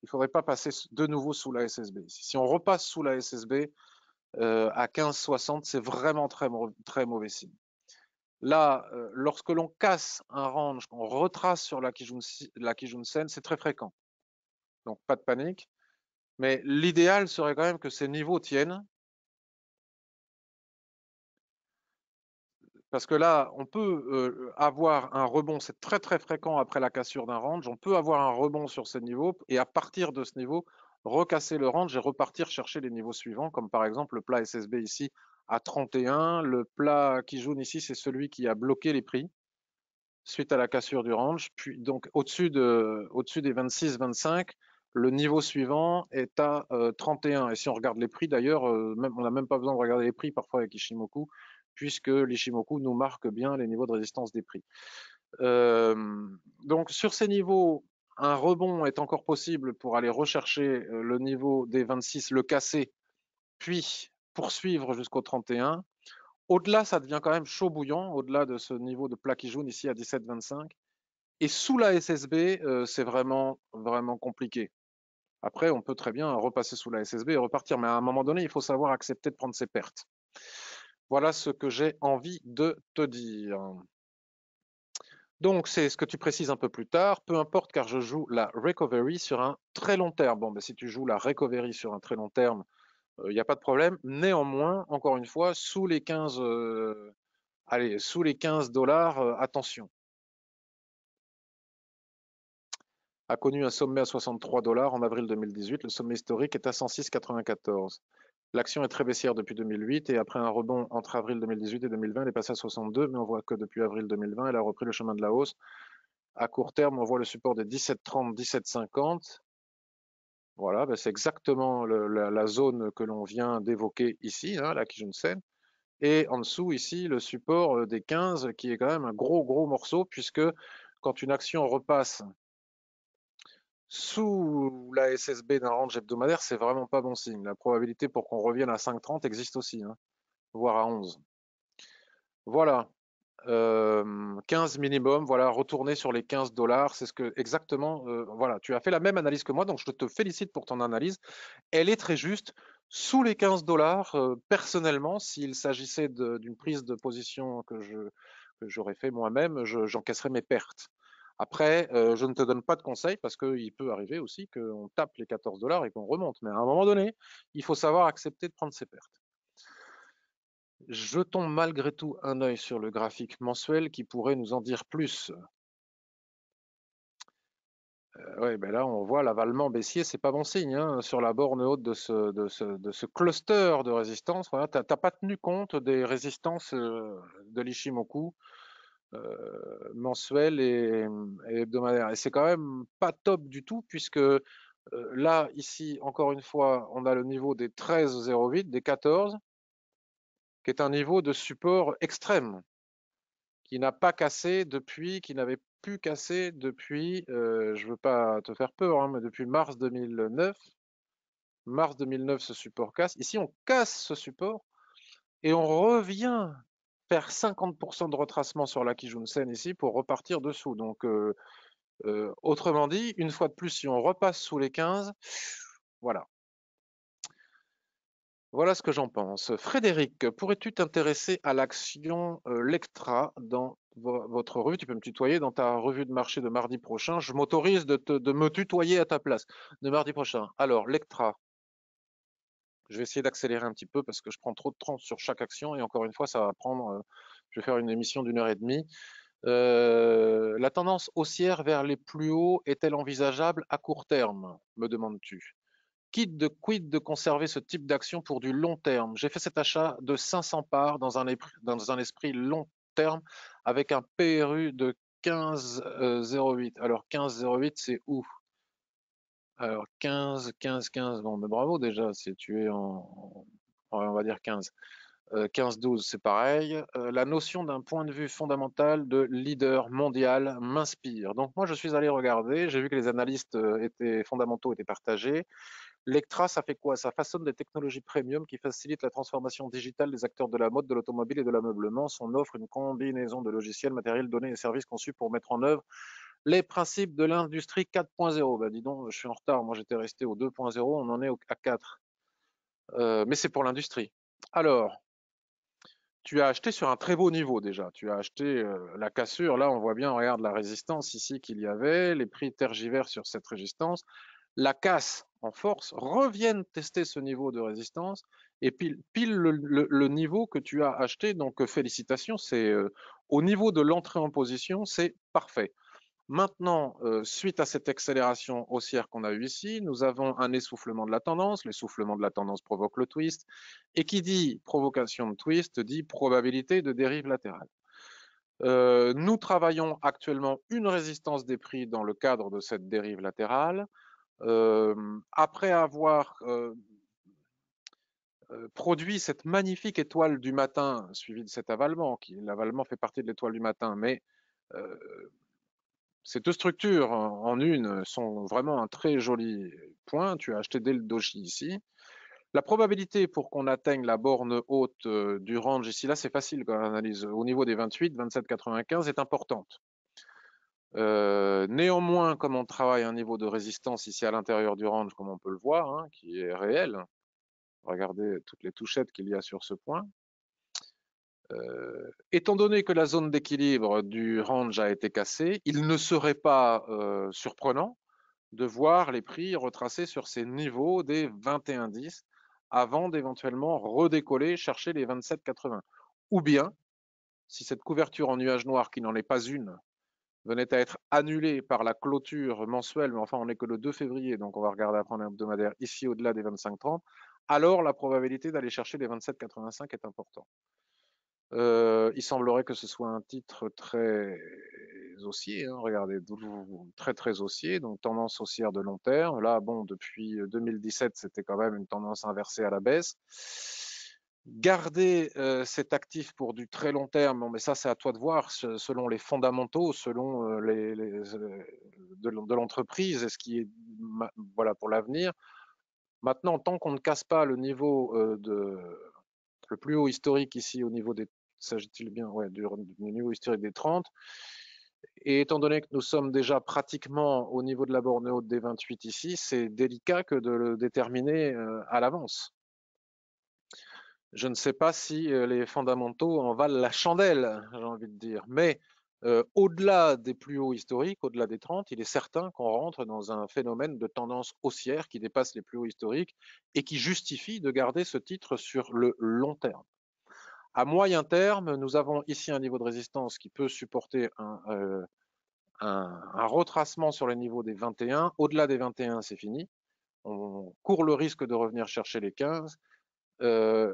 il ne faudrait pas passer de nouveau sous la SSB. Si on repasse sous la SSB euh, à 15,60, c'est vraiment très, très mauvais signe. Là, lorsque l'on casse un range, qu'on retrace sur la Kijun-sen, c'est très fréquent. Donc, pas de panique. Mais l'idéal serait quand même que ces niveaux tiennent Parce que là, on peut avoir un rebond, c'est très très fréquent après la cassure d'un range, on peut avoir un rebond sur ce niveau et à partir de ce niveau, recasser le range et repartir chercher les niveaux suivants, comme par exemple le plat SSB ici à 31, le plat qui jaune ici, c'est celui qui a bloqué les prix suite à la cassure du range, puis donc au-dessus de, au des 26-25, le niveau suivant est à 31. Et si on regarde les prix, d'ailleurs, on n'a même pas besoin de regarder les prix parfois avec Ishimoku puisque l'Ishimoku nous marque bien les niveaux de résistance des prix. Euh, donc sur ces niveaux, un rebond est encore possible pour aller rechercher euh, le niveau des 26, le casser, puis poursuivre jusqu'au 31. Au-delà, ça devient quand même chaud bouillant, au-delà de ce niveau de plaque jaune ici à 17,25. Et sous la SSB, euh, c'est vraiment, vraiment compliqué. Après, on peut très bien repasser sous la SSB et repartir, mais à un moment donné, il faut savoir accepter de prendre ses pertes. Voilà ce que j'ai envie de te dire. Donc, c'est ce que tu précises un peu plus tard. Peu importe, car je joue la recovery sur un très long terme. Bon, ben, si tu joues la recovery sur un très long terme, il euh, n'y a pas de problème. Néanmoins, encore une fois, sous les 15, euh, allez, sous les dollars, euh, attention. A connu un sommet à 63 dollars en avril 2018. Le sommet historique est à 106,94. L'action est très baissière depuis 2008 et après un rebond entre avril 2018 et 2020, elle est passée à 62, mais on voit que depuis avril 2020, elle a repris le chemin de la hausse. À court terme, on voit le support des 17,30, 17,50. Voilà, ben, c'est exactement la, zone que l'on vient d'évoquer ici, je ne sais. Et en dessous, ici, le support euh, des 15, qui est quand même un gros, gros morceau, puisque quand une action repasse sous la SSB d'un range hebdomadaire, c'est vraiment pas bon signe. La probabilité pour qu'on revienne à 5,30 existe aussi, hein, voire à 11. Voilà. 15 euh, minimum, voilà, retourner sur les 15 dollars, c'est ce que exactement, euh, voilà, tu as fait la même analyse que moi, donc je te félicite pour ton analyse. Elle est très juste. Sous les 15 dollars, euh, personnellement, s'il s'agissait d'une prise de position que que j'aurais fait moi-même, j'encaisserais mes pertes. Après, euh, je ne te donne pas de conseils parce qu'il peut arriver aussi qu'on tape les 14 dollars et qu'on remonte. Mais à un moment donné, il faut savoir accepter de prendre ses pertes. Jetons malgré tout un œil sur le graphique mensuel qui pourrait nous en dire plus. Euh, ben là, on voit l'avalement baissier, Ce n'est pas bon signe. Hein, sur la borne haute de ce, de ce, de ce cluster de résistance, tu n'as pas tenu compte des résistances euh, de l'Ishimoku euh, mensuel et, hebdomadaire. Et c'est quand même pas top du tout, puisque euh, là, ici, encore une fois, on a le niveau des 13,08, des 14, qui est un niveau de support extrême, qui n'a pas cassé depuis, qui n'avait pu casser depuis, euh, je veux pas te faire peur, hein, mais depuis mars 2009. Mars 2009, ce support casse. Ici, on casse ce support et on revient perd 50% de retracement sur la Kijun Sen ici pour repartir dessous. Donc, euh, euh, autrement dit, une fois de plus, si on repasse sous les 15, voilà. Voilà ce que j'en pense. Frédéric, pourrais-tu t'intéresser à l'action euh, Lectra dans votre revue Tu peux me tutoyer dans ta revue de marché de mardi prochain. Je m'autorise de, de, me tutoyer à ta place de mardi prochain. Alors, Lectra, je vais essayer d'accélérer un petit peu parce que je prends trop de temps sur chaque action et encore une fois, ça va prendre. Euh, je vais faire une émission d'une heure et demie. Euh, la tendance haussière vers les plus hauts est-elle envisageable à court terme me demandes-tu. Quitte de quid de conserver ce type d'action pour du long terme J'ai fait cet achat de 500 parts dans un, dans un esprit long terme avec un PRU de 15,08. Euh, Alors 15,08, c'est où alors 15, 15, 15, bon, bravo déjà, si tu es en, on va dire 15. 15-12, euh, c'est pareil. Euh, la notion d'un point de vue fondamental de leader mondial m'inspire. Donc moi, je suis allé regarder, j'ai vu que les analystes euh, étaient, fondamentaux étaient partagés. L'ECTRA, ça fait quoi Ça façonne des technologies premium qui facilitent la transformation digitale des acteurs de la mode, de l'automobile et de l'ameublement. Son offre une combinaison de logiciels, matériels, données et services conçus pour mettre en œuvre les principes de l'industrie 4.0. Bah, dis donc, je suis en retard. Moi, j'étais resté au 2.0. On en est à 4. Euh, mais c'est pour l'industrie. Alors, tu as acheté sur un très beau niveau déjà. Tu as acheté euh, la cassure. Là, on voit bien, regarde la résistance ici qu'il y avait, les prix tergivers sur cette résistance. La casse en force reviennent tester ce niveau de résistance et pile, le, niveau que tu as acheté. Donc, euh, félicitations. C'est au niveau de l'entrée en position, c'est parfait. Maintenant, euh, suite à cette accélération haussière qu'on a eue ici, nous avons un essoufflement de la tendance. L'essoufflement de la tendance provoque le twist. Et qui dit provocation de twist dit probabilité de dérive latérale. Euh, nous travaillons actuellement une résistance des prix dans le cadre de cette dérive latérale. Euh, après avoir produit cette magnifique étoile du matin suivie de cet avalement, qui l'avalement fait partie de l'étoile du matin, mais ces deux structures en une sont vraiment un très joli point. Tu as acheté dès le doji ici. La probabilité pour qu'on atteigne la borne haute euh, du range ici, là c'est facile quand on analyse au niveau des 28, 27, 95 est importante. Euh, néanmoins, comme on travaille un niveau de résistance ici à l'intérieur du range, comme on peut le voir, hein, qui est réel, regardez toutes les touchettes qu'il y a sur ce point, euh, étant donné que la zone d'équilibre du range a été cassée, il ne serait pas euh, surprenant de voir les prix retracés sur ces niveaux des 21,10 avant d'éventuellement redécoller, chercher les 27,80. Ou bien, si cette couverture en nuage noir, qui n'en est pas une, venait à être annulée par la clôture mensuelle, mais enfin on n'est que le 2 février, donc on va regarder après un hebdomadaire ici au-delà des 25,30, alors la probabilité d'aller chercher les 27,85 est importante. Euh, il semblerait que ce soit un titre très haussier, hein, regardez, très très haussier, donc tendance haussière de long terme. Là, bon, depuis 2017, c'était quand même une tendance inversée à la baisse. Garder cet actif pour du très long terme, mais ça c'est à toi de voir, selon les fondamentaux, selon les, de l'entreprise et ce qui est voilà, pour l'avenir. Maintenant, tant qu'on ne casse pas le niveau de le plus haut historique ici au niveau des s'agit-il bien du, niveau historique des 30. Et étant donné que nous sommes déjà pratiquement au niveau de la borne haute des 28 ici, c'est délicat que de le déterminer euh, à l'avance. Je ne sais pas si euh, les fondamentaux en valent la chandelle, j'ai envie de dire, mais euh, au-delà des plus hauts historiques, au-delà des 30, il est certain qu'on rentre dans un phénomène de tendance haussière qui dépasse les plus hauts historiques et qui justifie de garder ce titre sur le long terme. À moyen terme, nous avons ici un niveau de résistance qui peut supporter un, euh, retracement sur le niveau des 21. Au-delà des 21, c'est fini. On court le risque de revenir chercher les 15. Euh,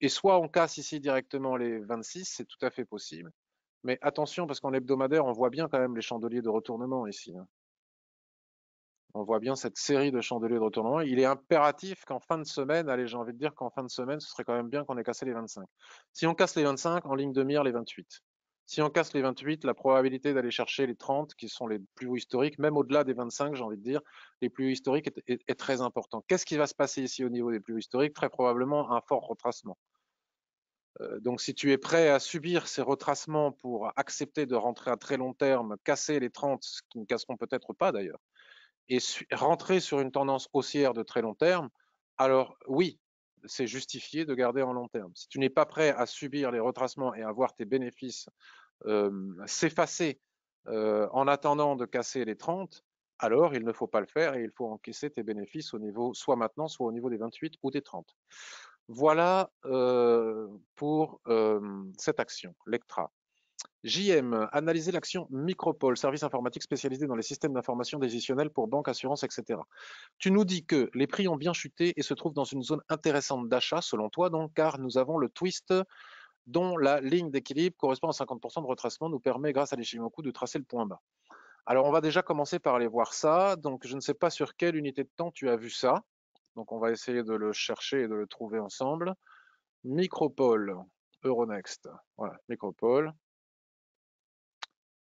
et soit on casse ici directement les 26, c'est tout à fait possible. Mais attention, parce qu'en hebdomadaire, on voit bien quand même les chandeliers de retournement ici. Hein. On voit bien cette série de chandeliers de retournement. Il est impératif qu'en fin de semaine, allez, j'ai envie de dire qu'en fin de semaine, ce serait quand même bien qu'on ait cassé les 25. Si on casse les 25, en ligne de mire, les 28. Si on casse les 28, la probabilité d'aller chercher les 30, qui sont les plus hauts historiques, même au-delà des 25, j'ai envie de dire, les plus hauts historiques, est, très important. Qu'est-ce qui va se passer ici au niveau des plus hauts historiques Très probablement un fort retracement. Euh, donc, si tu es prêt à subir ces retracements pour accepter de rentrer à très long terme, casser les 30, ce qui ne casseront peut-être pas d'ailleurs, et rentrer sur une tendance haussière de très long terme, alors oui, c'est justifié de garder en long terme. Si tu n'es pas prêt à subir les retracements et à voir tes bénéfices s'effacer en attendant de casser les 30, alors il ne faut pas le faire et il faut encaisser tes bénéfices au niveau, soit maintenant, soit au niveau des 28 ou des 30. Voilà pour cette action, l'ECTRA. JM, analyser l'action Micropole, service informatique spécialisé dans les systèmes d'information décisionnels pour banques, assurances, etc. Tu nous dis que les prix ont bien chuté et se trouvent dans une zone intéressante d'achat, selon toi, donc, car nous avons le twist dont la ligne d'équilibre correspond à 50% de retracement, nous permet, grâce à l'échimoku, de tracer le point bas. Alors, on va déjà commencer par aller voir ça. Donc, je ne sais pas sur quelle unité de temps tu as vu ça. Donc, on va essayer de le chercher et de le trouver ensemble. Micropole, Euronext. Voilà, Micropole.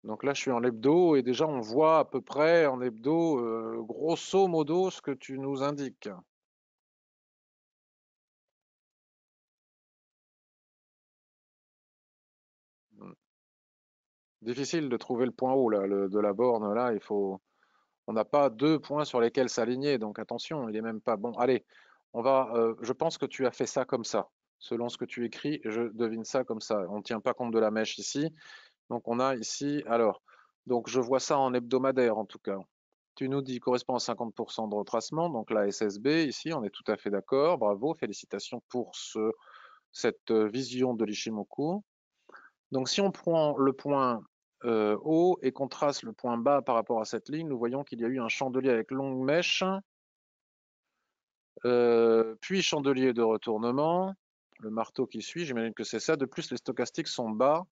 Donc là, je suis en hebdo et déjà, on voit à peu près en hebdo, euh, grosso modo, ce que tu nous indiques. Hmm. Difficile de trouver le point haut de la borne. Là, il faut. On n'a pas deux points sur lesquels s'aligner, donc attention, il n'est même pas bon. Allez, on va. Euh, je pense que tu as fait ça comme ça. Selon ce que tu écris, je devine ça comme ça. On ne tient pas compte de la mèche ici. Donc on a ici, alors, donc je vois ça en hebdomadaire en tout cas. Tu nous dis correspond à 50% de retracement, donc la SSB ici, on est tout à fait d'accord. Bravo, félicitations pour cette euh, vision de l'Ishimoku. Donc si on prend le point euh, haut et qu'on trace le point bas par rapport à cette ligne, nous voyons qu'il y a eu un chandelier avec longue mèche, euh, puis chandelier de retournement, le marteau qui suit, j'imagine que c'est ça. De plus, les stochastiques sont bas,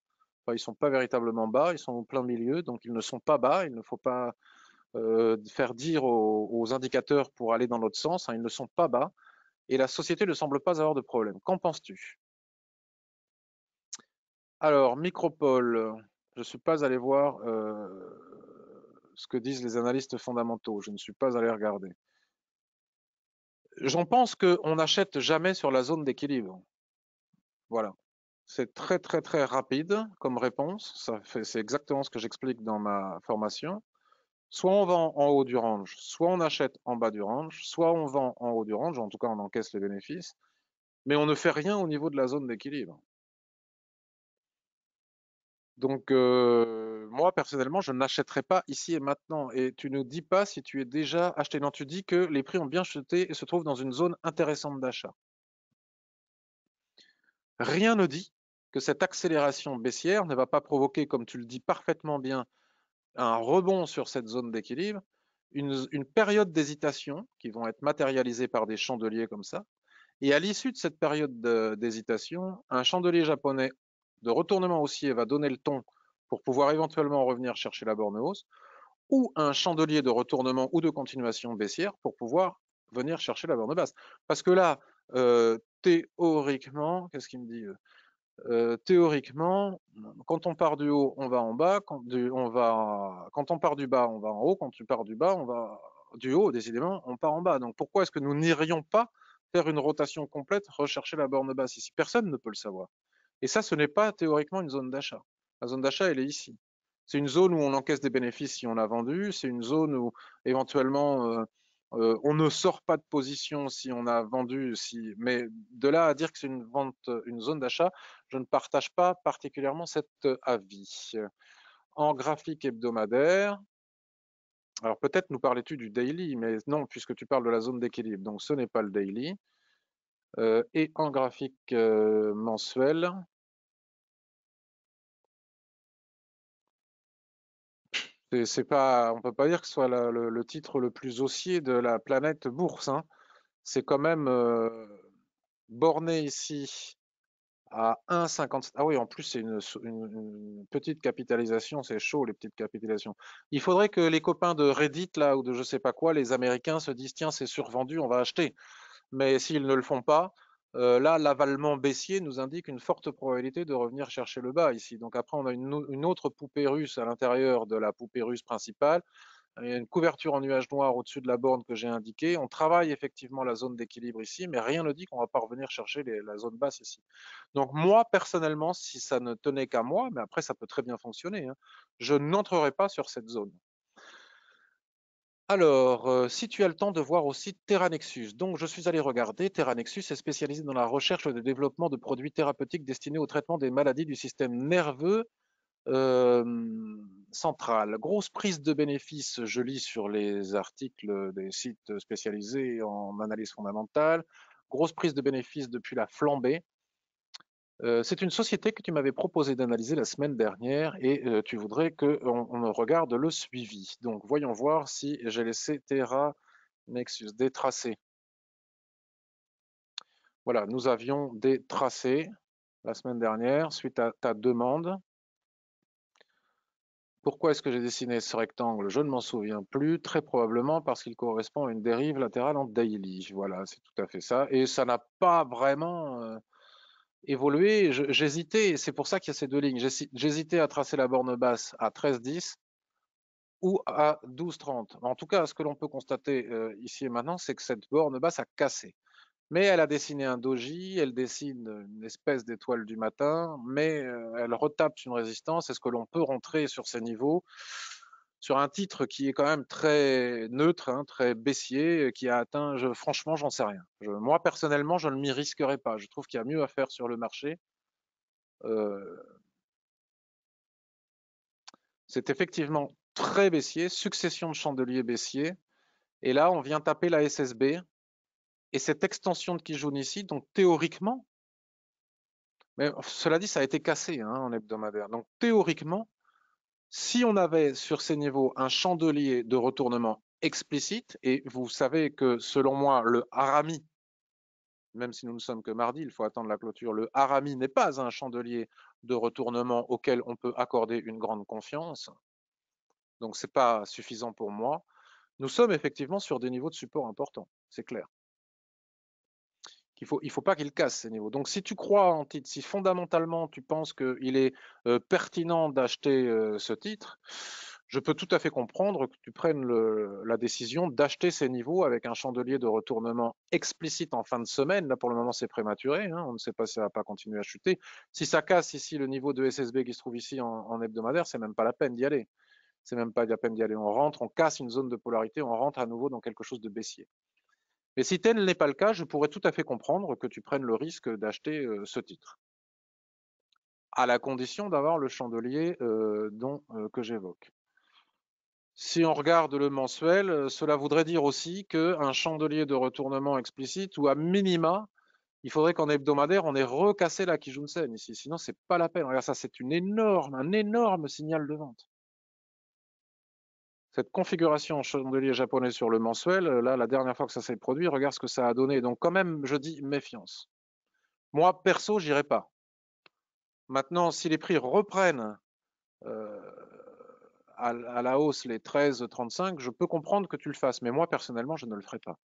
ils ne sont pas véritablement bas, ils sont au plein milieu, donc ils ne sont pas bas. Il ne faut pas euh, faire dire aux, indicateurs pour aller dans l'autre sens, hein, ils ne sont pas bas. Et la société ne semble pas avoir de problème. Qu'en penses-tu Alors, Micropole, je ne suis pas allé voir euh, ce que disent les analystes fondamentaux. Je ne suis pas allé regarder. J'en pense qu'on n'achète jamais sur la zone d'équilibre. Voilà. C'est très très très rapide comme réponse. Ça fait, c'est exactement ce que j'explique dans ma formation. Soit on vend en haut du range, soit on achète en bas du range, soit on vend en haut du range, en tout cas on encaisse les bénéfices, mais on ne fait rien au niveau de la zone d'équilibre. Donc euh, moi personnellement, je n'achèterai pas ici et maintenant. Et tu ne dis pas si tu es déjà acheté. Non, tu dis que les prix ont bien chuté et se trouvent dans une zone intéressante d'achat. Rien ne dit que cette accélération baissière ne va pas provoquer, comme tu le dis parfaitement bien, un rebond sur cette zone d'équilibre, une, période d'hésitation qui vont être matérialisées par des chandeliers comme ça. Et à l'issue de cette période d'hésitation, un chandelier japonais de retournement haussier va donner le ton pour pouvoir éventuellement revenir chercher la borne hausse, ou un chandelier de retournement ou de continuation baissière pour pouvoir venir chercher la borne basse. Parce que là, euh, théoriquement, qu'est-ce qu'il me dit euh, théoriquement, quand on part du haut, on va en bas. Quand, on va, quand on part du bas, on va en haut. Quand tu pars du bas, on va du haut. Décidément, on part en bas. Donc pourquoi est-ce que nous n'irions pas faire une rotation complète, rechercher la borne basse ici Personne ne peut le savoir. Et ça, ce n'est pas théoriquement une zone d'achat. La zone d'achat, elle est ici. C'est une zone où on encaisse des bénéfices si on a vendu. C'est une zone où éventuellement euh, on ne sort pas de position si on a vendu, si... mais de là à dire que c'est une vente, une zone d'achat, je ne partage pas particulièrement cet euh, avis. En graphique hebdomadaire, alors peut-être nous parlais-tu du daily, mais non, puisque tu parles de la zone d'équilibre, donc ce n'est pas le daily. Euh, et en graphique mensuel, c'est pas, on peut pas dire que ce soit le, titre le plus haussier de la planète bourse. Hein. C'est quand même borné ici à 1,50. Ah oui, en plus c'est une, petite capitalisation, c'est chaud les petites capitalisations. Il faudrait que les copains de Reddit là ou de je sais pas quoi, les Américains se disent tiens c'est survendu, on va acheter. Mais s'ils ne le font pas, là, l'avalement baissier nous indique une forte probabilité de revenir chercher le bas ici. Donc après, on a une, autre poupée russe à l'intérieur de la poupée russe principale. Il y a une couverture en nuage noir au-dessus de la borne que j'ai indiquée. On travaille effectivement la zone d'équilibre ici, mais rien ne dit qu'on va pas revenir chercher la zone basse ici. Donc moi, personnellement, si ça ne tenait qu'à moi, mais après ça peut très bien fonctionner, hein, je n'entrerai pas sur cette zone. Alors, euh, si tu as le temps de voir aussi Nexus. donc je suis allé regarder, Terranexus est spécialisé dans la recherche et le développement de produits thérapeutiques destinés au traitement des maladies du système nerveux euh, central. Grosse prise de bénéfices, je lis sur les articles des sites spécialisés en analyse fondamentale, grosse prise de bénéfices depuis la flambée, euh, c'est une société que tu m'avais proposé d'analyser la semaine dernière et euh, tu voudrais qu'on regarde le suivi. Donc, voyons voir si j'ai laissé Terra Nexus détracé. Voilà, nous avions des tracés la semaine dernière suite à ta demande. Pourquoi est-ce que j'ai dessiné ce rectangle Je ne m'en souviens plus. Très probablement parce qu'il correspond à une dérive latérale en daily. Voilà, c'est tout à fait ça. Et ça n'a pas vraiment... Euh, évoluer. J'hésitais, c'est pour ça qu'il y a ces deux lignes. J'hésitais à tracer la borne basse à 13,10 ou à 12,30. En tout cas, ce que l'on peut constater euh, ici et maintenant, c'est que cette borne basse a cassé. Mais elle a dessiné un doji, elle dessine une espèce d'étoile du matin, mais euh, elle retape une résistance. Est-ce que l'on peut rentrer sur ces niveaux sur un titre qui est quand même très neutre, hein, très baissier, euh, qui a atteint, je, franchement, j'en sais rien. moi, personnellement, je ne m'y risquerai pas. Je trouve qu'il y a mieux à faire sur le marché. Euh, c'est effectivement très baissier, succession de chandeliers baissiers. Et là, on vient taper la SSB. Et cette extension de Kijun ici, donc théoriquement, mais cela dit, ça a été cassé hein, en hebdomadaire. Donc théoriquement, si on avait sur ces niveaux un chandelier de retournement explicite, et vous savez que selon moi, le harami, même si nous ne sommes que mardi, il faut attendre la clôture, le harami n'est pas un chandelier de retournement auquel on peut accorder une grande confiance, donc ce n'est pas suffisant pour moi, nous sommes effectivement sur des niveaux de support importants, c'est clair. Il ne il faut pas qu'il casse ces niveaux. Donc si tu crois en titre, si fondamentalement tu penses qu'il est euh, pertinent d'acheter euh, ce titre, je peux tout à fait comprendre que tu prennes la décision d'acheter ces niveaux avec un chandelier de retournement explicite en fin de semaine. Là, pour le moment, c'est prématuré. Hein. on ne sait pas si ça va pas continuer à chuter. Si ça casse ici le niveau de SSB qui se trouve ici en, en hebdomadaire, c'est même pas la peine d'y aller. C'est même pas la peine d'y aller. On rentre, on casse une zone de polarité, on rentre à nouveau dans quelque chose de baissier. Mais si tel n'est pas le cas, je pourrais tout à fait comprendre que tu prennes le risque d'acheter ce titre, à la condition d'avoir le chandelier dont, que j'évoque. Si on regarde le mensuel, cela voudrait dire aussi qu'un chandelier de retournement explicite, ou à minima, il faudrait qu'en hebdomadaire, on ait recassé la Kijunsen ici. Sinon, ce n'est pas la peine. Regarde ça, c'est une énorme, un énorme signal de vente cette configuration en chandelier japonais sur le mensuel, euh, là, la dernière fois que ça s'est produit, regarde ce que ça a donné. Donc, quand même, je dis méfiance. Moi, perso, j'irai pas. Maintenant, si les prix reprennent euh, à, la hausse les 13,35, je peux comprendre que tu le fasses, mais moi, personnellement, je ne le ferai pas.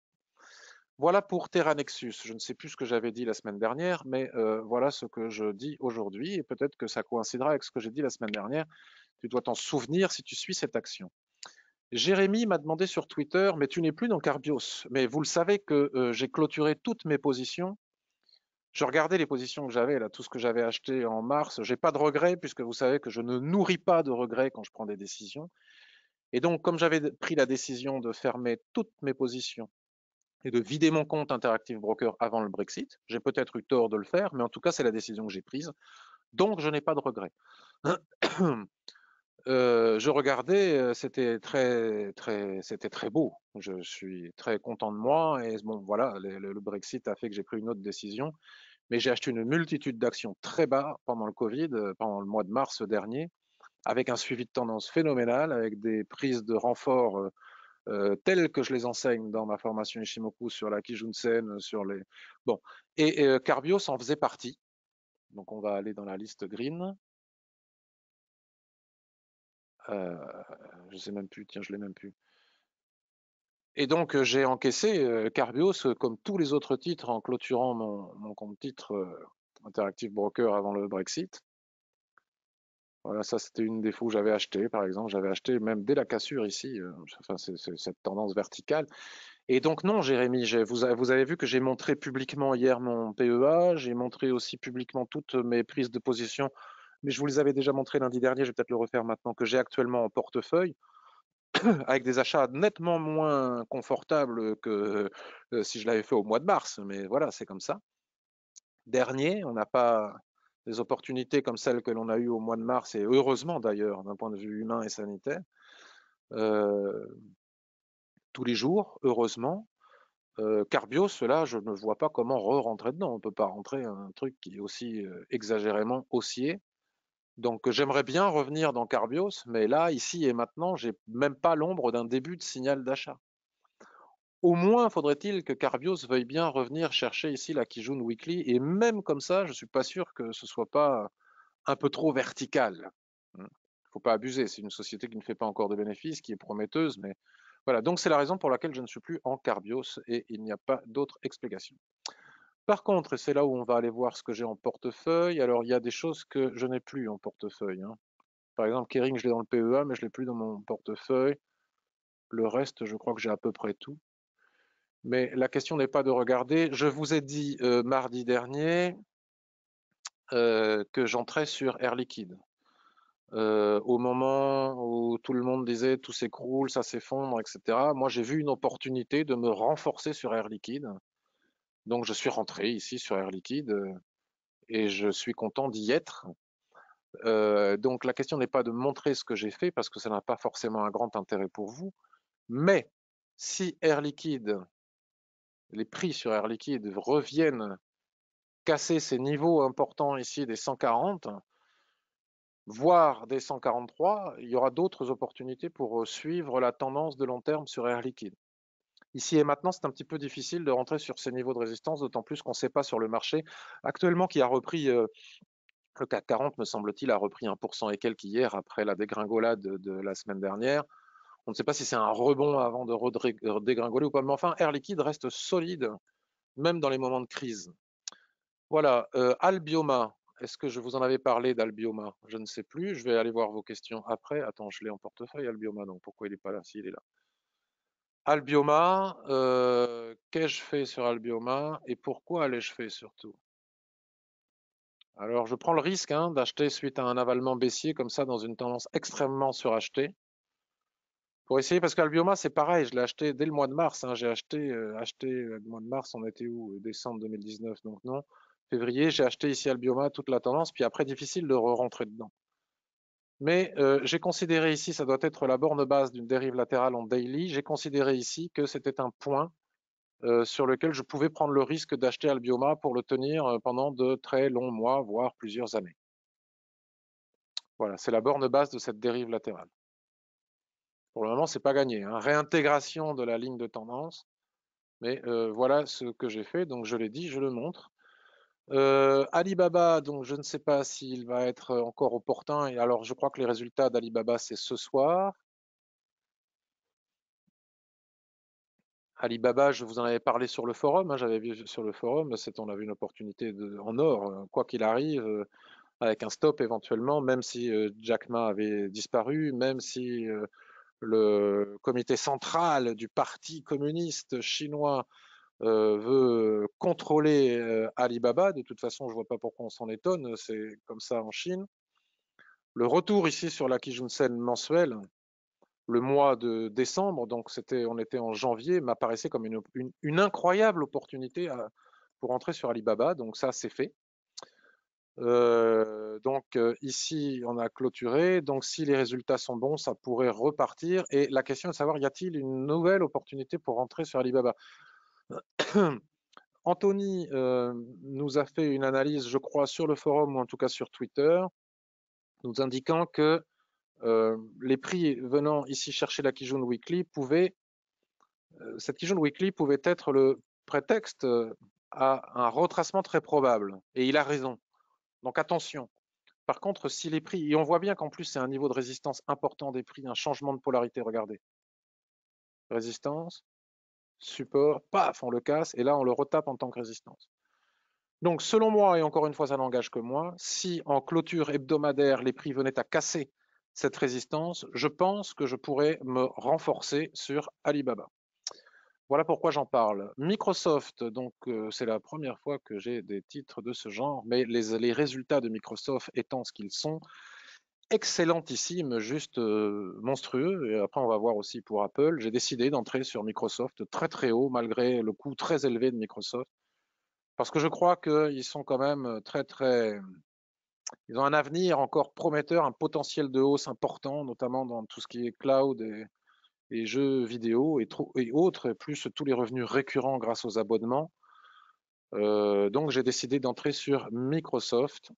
Voilà pour Terra Nexus. Je ne sais plus ce que j'avais dit la semaine dernière, mais euh, voilà ce que je dis aujourd'hui, et peut-être que ça coïncidera avec ce que j'ai dit la semaine dernière. Tu dois t'en souvenir si tu suis cette action. Jérémy m'a demandé sur Twitter, mais tu n'es plus dans Carbios. Mais vous le savez que euh, j'ai clôturé toutes mes positions. Je regardais les positions que j'avais, là, tout ce que j'avais acheté en mars. J'ai pas de regrets, puisque vous savez que je ne nourris pas de regrets quand je prends des décisions. Et donc, comme j'avais pris la décision de fermer toutes mes positions et de vider mon compte Interactive Broker avant le Brexit, j'ai peut-être eu tort de le faire, mais en tout cas, c'est la décision que j'ai prise. Donc, je n'ai pas de regrets. Euh, je regardais, euh, c'était très, très, c'était très beau. Je suis très content de moi et bon, voilà, le, Brexit a fait que j'ai pris une autre décision. Mais j'ai acheté une multitude d'actions très bas pendant le Covid, euh, pendant le mois de mars dernier, avec un suivi de tendance phénoménal, avec des prises de renfort euh, telles que je les enseigne dans ma formation Ishimoku sur la Kijunsen, sur les bon. Et, et Carbios en faisait partie. Donc on va aller dans la liste green. Euh, je ne sais même plus, tiens, je ne l'ai même plus. Et donc, euh, j'ai encaissé euh, Carbios, comme tous les autres titres, en clôturant mon, compte titre Interactive Broker avant le Brexit. Voilà, ça, c'était une des fois où j'avais acheté, par exemple. J'avais acheté même dès la cassure ici, enfin, cette tendance verticale. Et donc, non, Jérémy, vous, vous avez vu que j'ai montré publiquement hier mon PEA, j'ai montré aussi publiquement toutes mes prises de position mais je vous les avais déjà montrés lundi dernier, je vais peut-être le refaire maintenant, que j'ai actuellement en portefeuille, avec des achats nettement moins confortables que euh, si je l'avais fait au mois de mars, mais voilà, c'est comme ça. Dernier, on n'a pas des opportunités comme celles que l'on a eues au mois de mars, et heureusement d'ailleurs, d'un point de vue humain et sanitaire, euh, tous les jours, heureusement. Euh, Carbios, cela, je ne vois pas comment re-rentrer dedans. On ne peut pas rentrer un truc qui est aussi euh, exagérément haussier. Donc euh, j'aimerais bien revenir dans Carbios, mais là, ici et maintenant, j'ai même pas l'ombre d'un début de signal d'achat. Au moins faudrait-il que Carbios veuille bien revenir chercher ici la Kijun Weekly, et même comme ça, je ne suis pas sûr que ce ne soit pas un peu trop vertical. Il hmm. ne Faut pas abuser, c'est une société qui ne fait pas encore de bénéfices, qui est prometteuse, mais voilà. Donc c'est la raison pour laquelle je ne suis plus en Carbios et il n'y a pas d'autre explication. Par contre, et c'est là où on va aller voir ce que j'ai en portefeuille, alors il y a des choses que je n'ai plus en portefeuille. Hein. Par exemple, Kering, je l'ai dans le PEA, mais je ne l'ai plus dans mon portefeuille. Le reste, je crois que j'ai à peu près tout. Mais la question n'est pas de regarder. Je vous ai dit euh, mardi dernier euh, que j'entrais sur Air Liquide. Euh, au moment où tout le monde disait tout s'écroule, ça s'effondre, etc., moi j'ai vu une opportunité de me renforcer sur Air Liquide donc je suis rentré ici sur Air Liquide euh, et je suis content d'y être. Euh, donc la question n'est pas de montrer ce que j'ai fait parce que ça n'a pas forcément un grand intérêt pour vous, mais si Air Liquide, les prix sur Air Liquide reviennent casser ces niveaux importants ici des 140, voire des 143, il y aura d'autres opportunités pour euh, suivre la tendance de long terme sur Air Liquide. Ici et maintenant, c'est un petit peu difficile de rentrer sur ces niveaux de résistance, d'autant plus qu'on ne sait pas sur le marché actuellement qui a repris euh, le CAC 40, me semble-t-il, a repris 1% et quelques hier après la dégringolade de, la semaine dernière. On ne sait pas si c'est un rebond avant de dégringoler ou pas, mais enfin, Air Liquide reste solide, même dans les moments de crise. Voilà, euh, Albioma, est-ce que je vous en avais parlé d'Albioma Je ne sais plus, je vais aller voir vos questions après. Attends, je l'ai en portefeuille, Albioma, donc pourquoi il n'est pas là S'il est là. Albioma, euh, qu'ai-je fait sur Albioma et pourquoi l'ai-je fait surtout Alors, je prends le risque hein, d'acheter suite à un avalement baissier comme ça dans une tendance extrêmement surachetée. Pour essayer, parce qu'Albioma, c'est pareil, je l'ai acheté dès le mois de mars. Hein. j'ai acheté, euh, acheté euh, le mois de mars, on était où Décembre 2019, donc non. Février, j'ai acheté ici Albioma toute la tendance, puis après, difficile de re-rentrer dedans. Mais euh, j'ai considéré ici, ça doit être la borne base d'une dérive latérale en daily, j'ai considéré ici que c'était un point euh, sur lequel je pouvais prendre le risque d'acheter Albioma pour le tenir euh, pendant de très longs mois, voire plusieurs années. Voilà, c'est la borne base de cette dérive latérale. Pour le moment, ce n'est pas gagné. Hein. Réintégration de la ligne de tendance. Mais voilà ce que j'ai fait. Donc, je l'ai dit, je le montre. Euh, Alibaba, donc je ne sais pas s'il va être euh, encore opportun. Et alors, je crois que les résultats d'Alibaba, c'est ce soir. Alibaba, je vous en avais parlé sur le forum. Hein, j'avais vu sur le forum, c'est on a vu une opportunité de, en or, euh, quoi qu'il arrive, avec un stop éventuellement, même si Jack Ma avait disparu, même si le comité central du Parti communiste chinois euh, veut contrôler euh, Alibaba. De toute façon, je ne vois pas pourquoi on s'en étonne. C'est comme ça en Chine. Le retour ici sur la Kijunsen mensuelle, le mois de décembre, donc on était en janvier, m'apparaissait comme une, incroyable opportunité euh, pour entrer sur Alibaba. Donc ça, c'est fait. donc ici, on a clôturé. Donc si les résultats sont bons, ça pourrait repartir. Et la question est de savoir, y a-t-il une nouvelle opportunité pour rentrer sur Alibaba Anthony euh, nous a fait une analyse, je crois, sur le forum ou en tout cas sur Twitter, nous indiquant que euh, les prix venant ici chercher la Kijun Weekly pouvaient, euh, cette Kijun Weekly pouvait être le prétexte à un retracement très probable. Et il a raison. Donc attention. Par contre, si les prix, et on voit bien qu'en plus c'est un niveau de résistance important des prix, un changement de polarité, regardez. Résistance, support, paf, on le casse, et là, on le retape en tant que résistance. Donc, selon moi, et encore une fois, ça n'engage que moi, si en clôture hebdomadaire, les prix venaient à casser cette résistance, je pense que je pourrais me renforcer sur Alibaba. Voilà pourquoi j'en parle. Microsoft, donc euh, c'est la première fois que j'ai des titres de ce genre, mais les résultats de Microsoft étant ce qu'ils sont, excellentissime, juste euh, monstrueux. Et après, on va voir aussi pour Apple. J'ai décidé d'entrer sur Microsoft très très haut, malgré le coût très élevé de Microsoft. Parce que je crois qu'ils sont quand même très très. Ils ont un avenir encore prometteur, un potentiel de hausse important, notamment dans tout ce qui est cloud et, jeux vidéo et, et autres, et plus tous les revenus récurrents grâce aux abonnements. Euh, donc j'ai décidé d'entrer sur Microsoft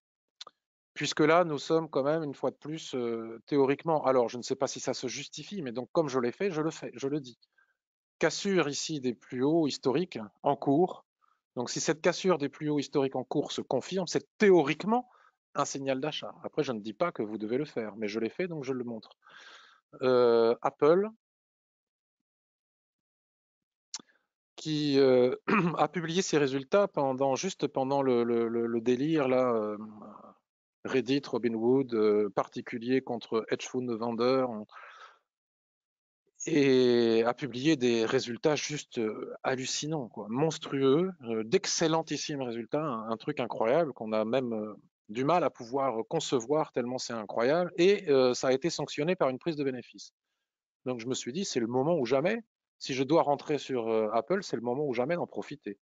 puisque là, nous sommes quand même, une fois de plus, euh, théoriquement, alors je ne sais pas si ça se justifie, mais donc comme je l'ai fait, je le fais, je le dis. Cassure ici des plus hauts historiques en cours. Donc si cette cassure des plus hauts historiques en cours se confirme, c'est théoriquement un signal d'achat. Après, je ne dis pas que vous devez le faire, mais je l'ai fait, donc je le montre. Euh, Apple, qui euh, a publié ses résultats pendant juste pendant le, délire là, Reddit, Robinwood, euh, particulier contre hedge fund vendeur, et a publié des résultats juste euh, hallucinants, monstrueux, euh, d'excellentissimes résultats, un, truc incroyable qu'on a même du mal à pouvoir concevoir tellement c'est incroyable, et ça a été sanctionné par une prise de bénéfice. Donc je me suis dit, c'est le moment ou jamais, si je dois rentrer sur Apple, c'est le moment ou jamais d'en profiter.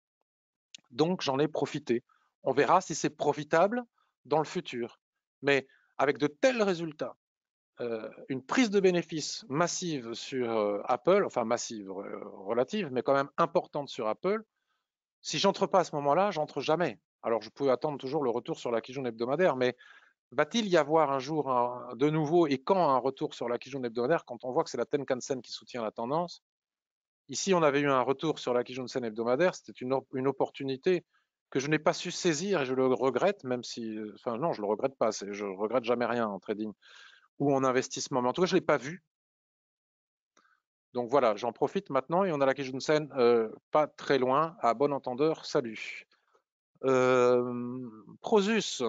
Donc j'en ai profité. On verra si c'est profitable dans le futur, mais avec de tels résultats, euh, une prise de bénéfices massive sur euh, Apple, enfin massive, euh, relative, mais quand même importante sur Apple, si j'entre pas à ce moment-là, j'entre jamais. Alors je pouvais attendre toujours le retour sur la Kijun hebdomadaire, mais va-t-il y avoir un jour de nouveau et quand un retour sur la Kijun hebdomadaire quand on voit que c'est la Tenkan-sen qui soutient la tendance Ici, on avait eu un retour sur la Kijun-sen hebdomadaire, c'était une opportunité que je n'ai pas su saisir et je le regrette, même si, euh, enfin non, je le regrette pas, je regrette jamais rien en trading ou en investissement, mais en tout cas, je ne l'ai pas vu. Donc voilà, j'en profite maintenant et on a la Kijunsen scène, euh, pas très loin, à bon entendeur, salut. Euh, Prosus,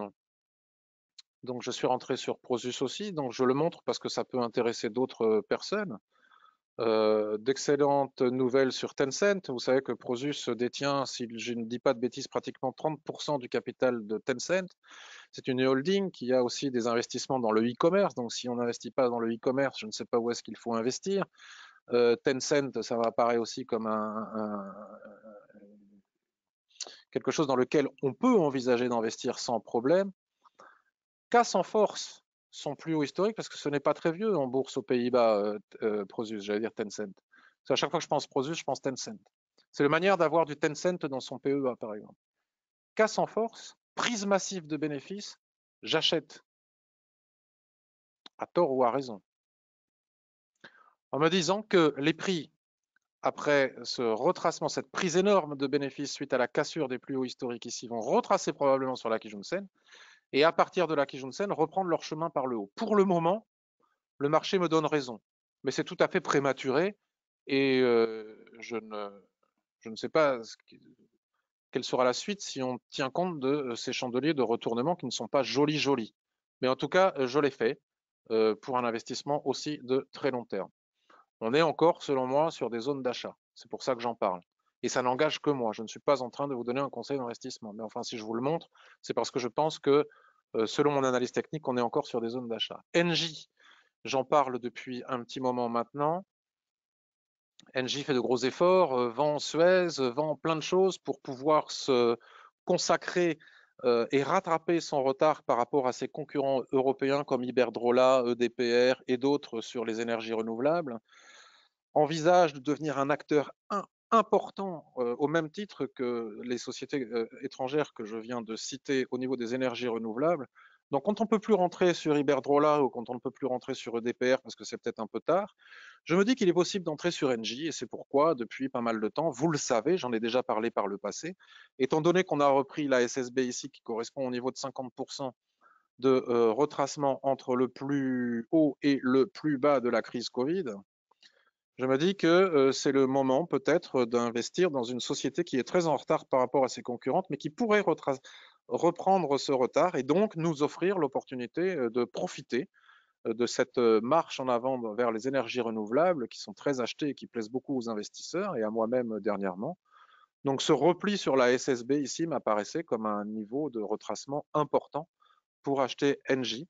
donc je suis rentré sur Prosus aussi, donc je le montre parce que ça peut intéresser d'autres personnes. Euh, d'excellentes nouvelles sur Tencent. Vous savez que Prosus détient, si je ne dis pas de bêtises, pratiquement 30% du capital de Tencent. C'est une holding qui a aussi des investissements dans le e-commerce. Donc, si on n'investit pas dans le e-commerce, je ne sais pas où est-ce qu'il faut investir. Euh, Tencent, ça va apparaître aussi comme un, quelque chose dans lequel on peut envisager d'investir sans problème. Cas en force, son plus haut historique, parce que ce n'est pas très vieux en bourse aux Pays-Bas, euh, euh Prosus, j'allais dire Tencent. à chaque fois que je pense Prosus, je pense Tencent. C'est la manière d'avoir du Tencent dans son PEA, par exemple. Casse en force, prise massive de bénéfices, j'achète. À tort ou à raison. En me disant que les prix, après ce retracement, cette prise énorme de bénéfices suite à la cassure des plus hauts historiques ici, vont retracer probablement sur la Sen, et à partir de la Kijunsen, reprendre leur chemin par le haut. Pour le moment, le marché me donne raison, mais c'est tout à fait prématuré et euh, je, ne, sais pas quelle sera la suite si on tient compte de euh, ces chandeliers de retournement qui ne sont pas jolis jolis. Mais en tout cas, euh, je l'ai fait pour un investissement aussi de très long terme. On est encore, selon moi, sur des zones d'achat. C'est pour ça que j'en parle. Et ça n'engage que moi. Je ne suis pas en train de vous donner un conseil d'investissement. Mais enfin, si je vous le montre, c'est parce que je pense que, euh, selon mon analyse technique, on est encore sur des zones d'achat. NJ, j'en parle depuis un petit moment maintenant. NJ fait de gros efforts, euh, vend Suez, euh, vend plein de choses pour pouvoir se consacrer et rattraper son retard par rapport à ses concurrents européens comme Iberdrola, EDPR et d'autres sur les énergies renouvelables, envisage de devenir un acteur important, au même titre que les sociétés étrangères que je viens de citer au niveau des énergies renouvelables. Donc, quand on ne peut plus rentrer sur Iberdrola ou quand on ne peut plus rentrer sur EDPR parce que c'est peut-être un peu tard, je me dis qu'il est possible d'entrer sur Engie et c'est pourquoi, depuis pas mal de temps, vous le savez, j'en ai déjà parlé par le passé, étant donné qu'on a repris la SSB ici qui correspond au niveau de 50% de retracement entre le plus haut et le plus bas de la crise Covid, je me dis que euh, c'est le moment peut-être d'investir dans une société qui est très en retard par rapport à ses concurrentes, mais qui pourrait reprendre ce retard et donc nous offrir l'opportunité euh, de profiter euh, de cette marche en avant vers les énergies renouvelables qui sont très achetées et qui plaisent beaucoup aux investisseurs et à moi-même dernièrement. Donc ce repli sur la SSB ici m'apparaissait comme un niveau de retracement important pour acheter NJ.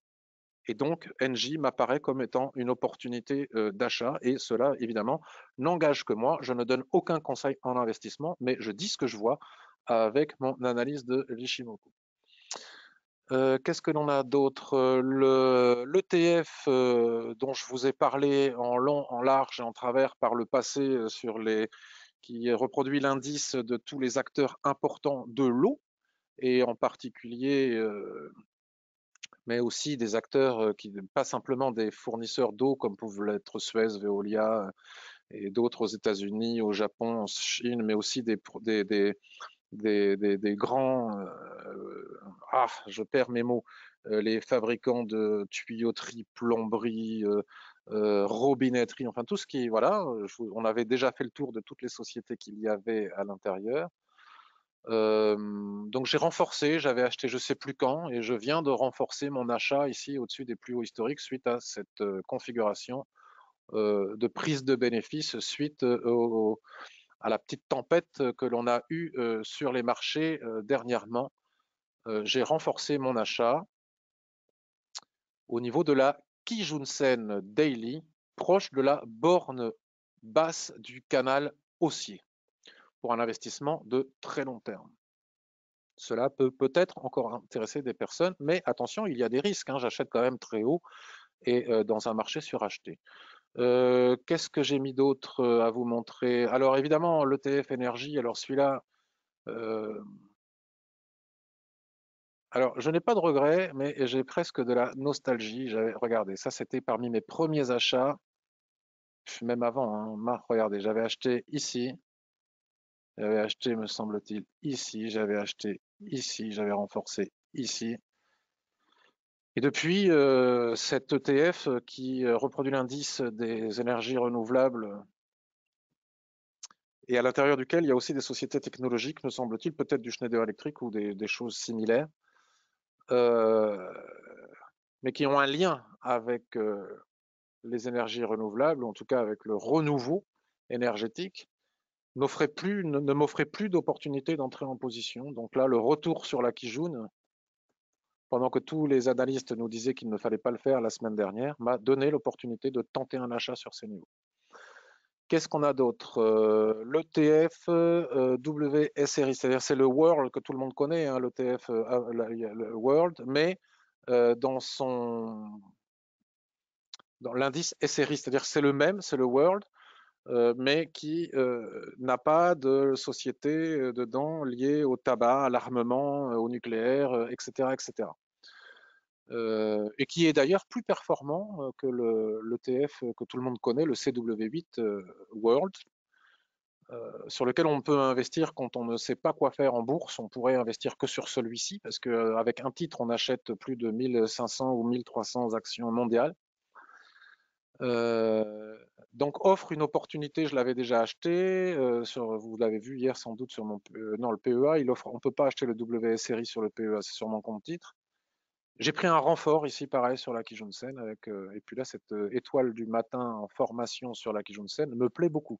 Et donc, NJ m'apparaît comme étant une opportunité euh, d'achat. Et cela, évidemment, n'engage que moi. Je ne donne aucun conseil en investissement, mais je dis ce que je vois avec mon analyse de l'Ishimoku. Euh, qu'est-ce que l'on a d'autre euh, L'ETF dont je vous ai parlé en long, en large et en travers par le passé sur les, qui reproduit l'indice de tous les acteurs importants de l'eau, et en particulier mais aussi des acteurs euh, qui, pas simplement des fournisseurs d'eau comme peuvent l'être Suez, Veolia euh, et d'autres aux États-Unis, au Japon, en Chine, mais aussi des, des, des des, des, grands, euh, ah, je perds mes mots, les fabricants de tuyauterie, plomberie, euh, robinetterie, enfin tout ce qui, voilà, on avait déjà fait le tour de toutes les sociétés qu'il y avait à l'intérieur donc j'ai renforcé, j'avais acheté je sais plus quand et je viens de renforcer mon achat ici au-dessus des plus hauts historiques suite à cette configuration de prise de bénéfices suite à la petite tempête que l'on a eue sur les marchés dernièrement. j'ai renforcé mon achat au niveau de la Kijunsen Daily, proche de la borne basse du canal haussier pour un investissement de très long terme. Cela peut peut-être encore intéresser des personnes, mais attention, il y a des risques. Hein. J'achète quand même très haut et euh, dans un marché suracheté. Euh, qu'est-ce que j'ai mis d'autre euh, à vous montrer Alors évidemment, l'ETF énergie, alors celui-là, alors, je n'ai pas de regrets, mais j'ai presque de la nostalgie. Regardez, ça c'était parmi mes premiers achats, même avant. Hein. Regardez, j'avais acheté ici j'avais acheté, me semble-t-il, ici. J'avais acheté ici. J'avais renforcé ici. Et depuis, euh, cet ETF qui euh, reproduit l'indice des énergies renouvelables et à l'intérieur duquel il y a aussi des sociétés technologiques, me semble-t-il, peut-être du Schneider Electric ou des, choses similaires, euh, mais qui ont un lien avec les énergies renouvelables, en tout cas avec le renouveau énergétique ne, m'offrait plus d'opportunité d'entrer en position. Donc là, le retour sur la Kijun, pendant que tous les analystes nous disaient qu'il ne fallait pas le faire la semaine dernière, m'a donné l'opportunité de tenter un achat sur ces niveaux. Qu'est-ce qu'on a d'autre euh, L'ETF euh, WSRI, c'est-à-dire c'est le World que tout le monde connaît, hein, l'ETF euh, World, mais dans son dans l'indice SRI, c'est-à-dire c'est le même, c'est le World, euh, mais qui euh, n'a pas de société euh, dedans liée au tabac, à l'armement, au nucléaire, etc. etc. et qui est d'ailleurs plus performant que l'ETF que tout le monde connaît, le CW8 World, sur lequel on peut investir quand on ne sait pas quoi faire en bourse. On pourrait investir que sur celui-ci, parce qu'avec un titre, on achète plus de 1500 ou 1300 actions mondiales. Euh, donc offre une opportunité, je l'avais déjà acheté, euh, vous l'avez vu hier sans doute sur mon euh, non, le PEA, offre, on ne peut pas acheter le WSRI sur le PEA, c'est sur mon compte titre. J'ai pris un renfort ici, pareil, sur la Kijunsen, avec et puis là, cette étoile du matin en formation sur la Kijunsen me plaît beaucoup.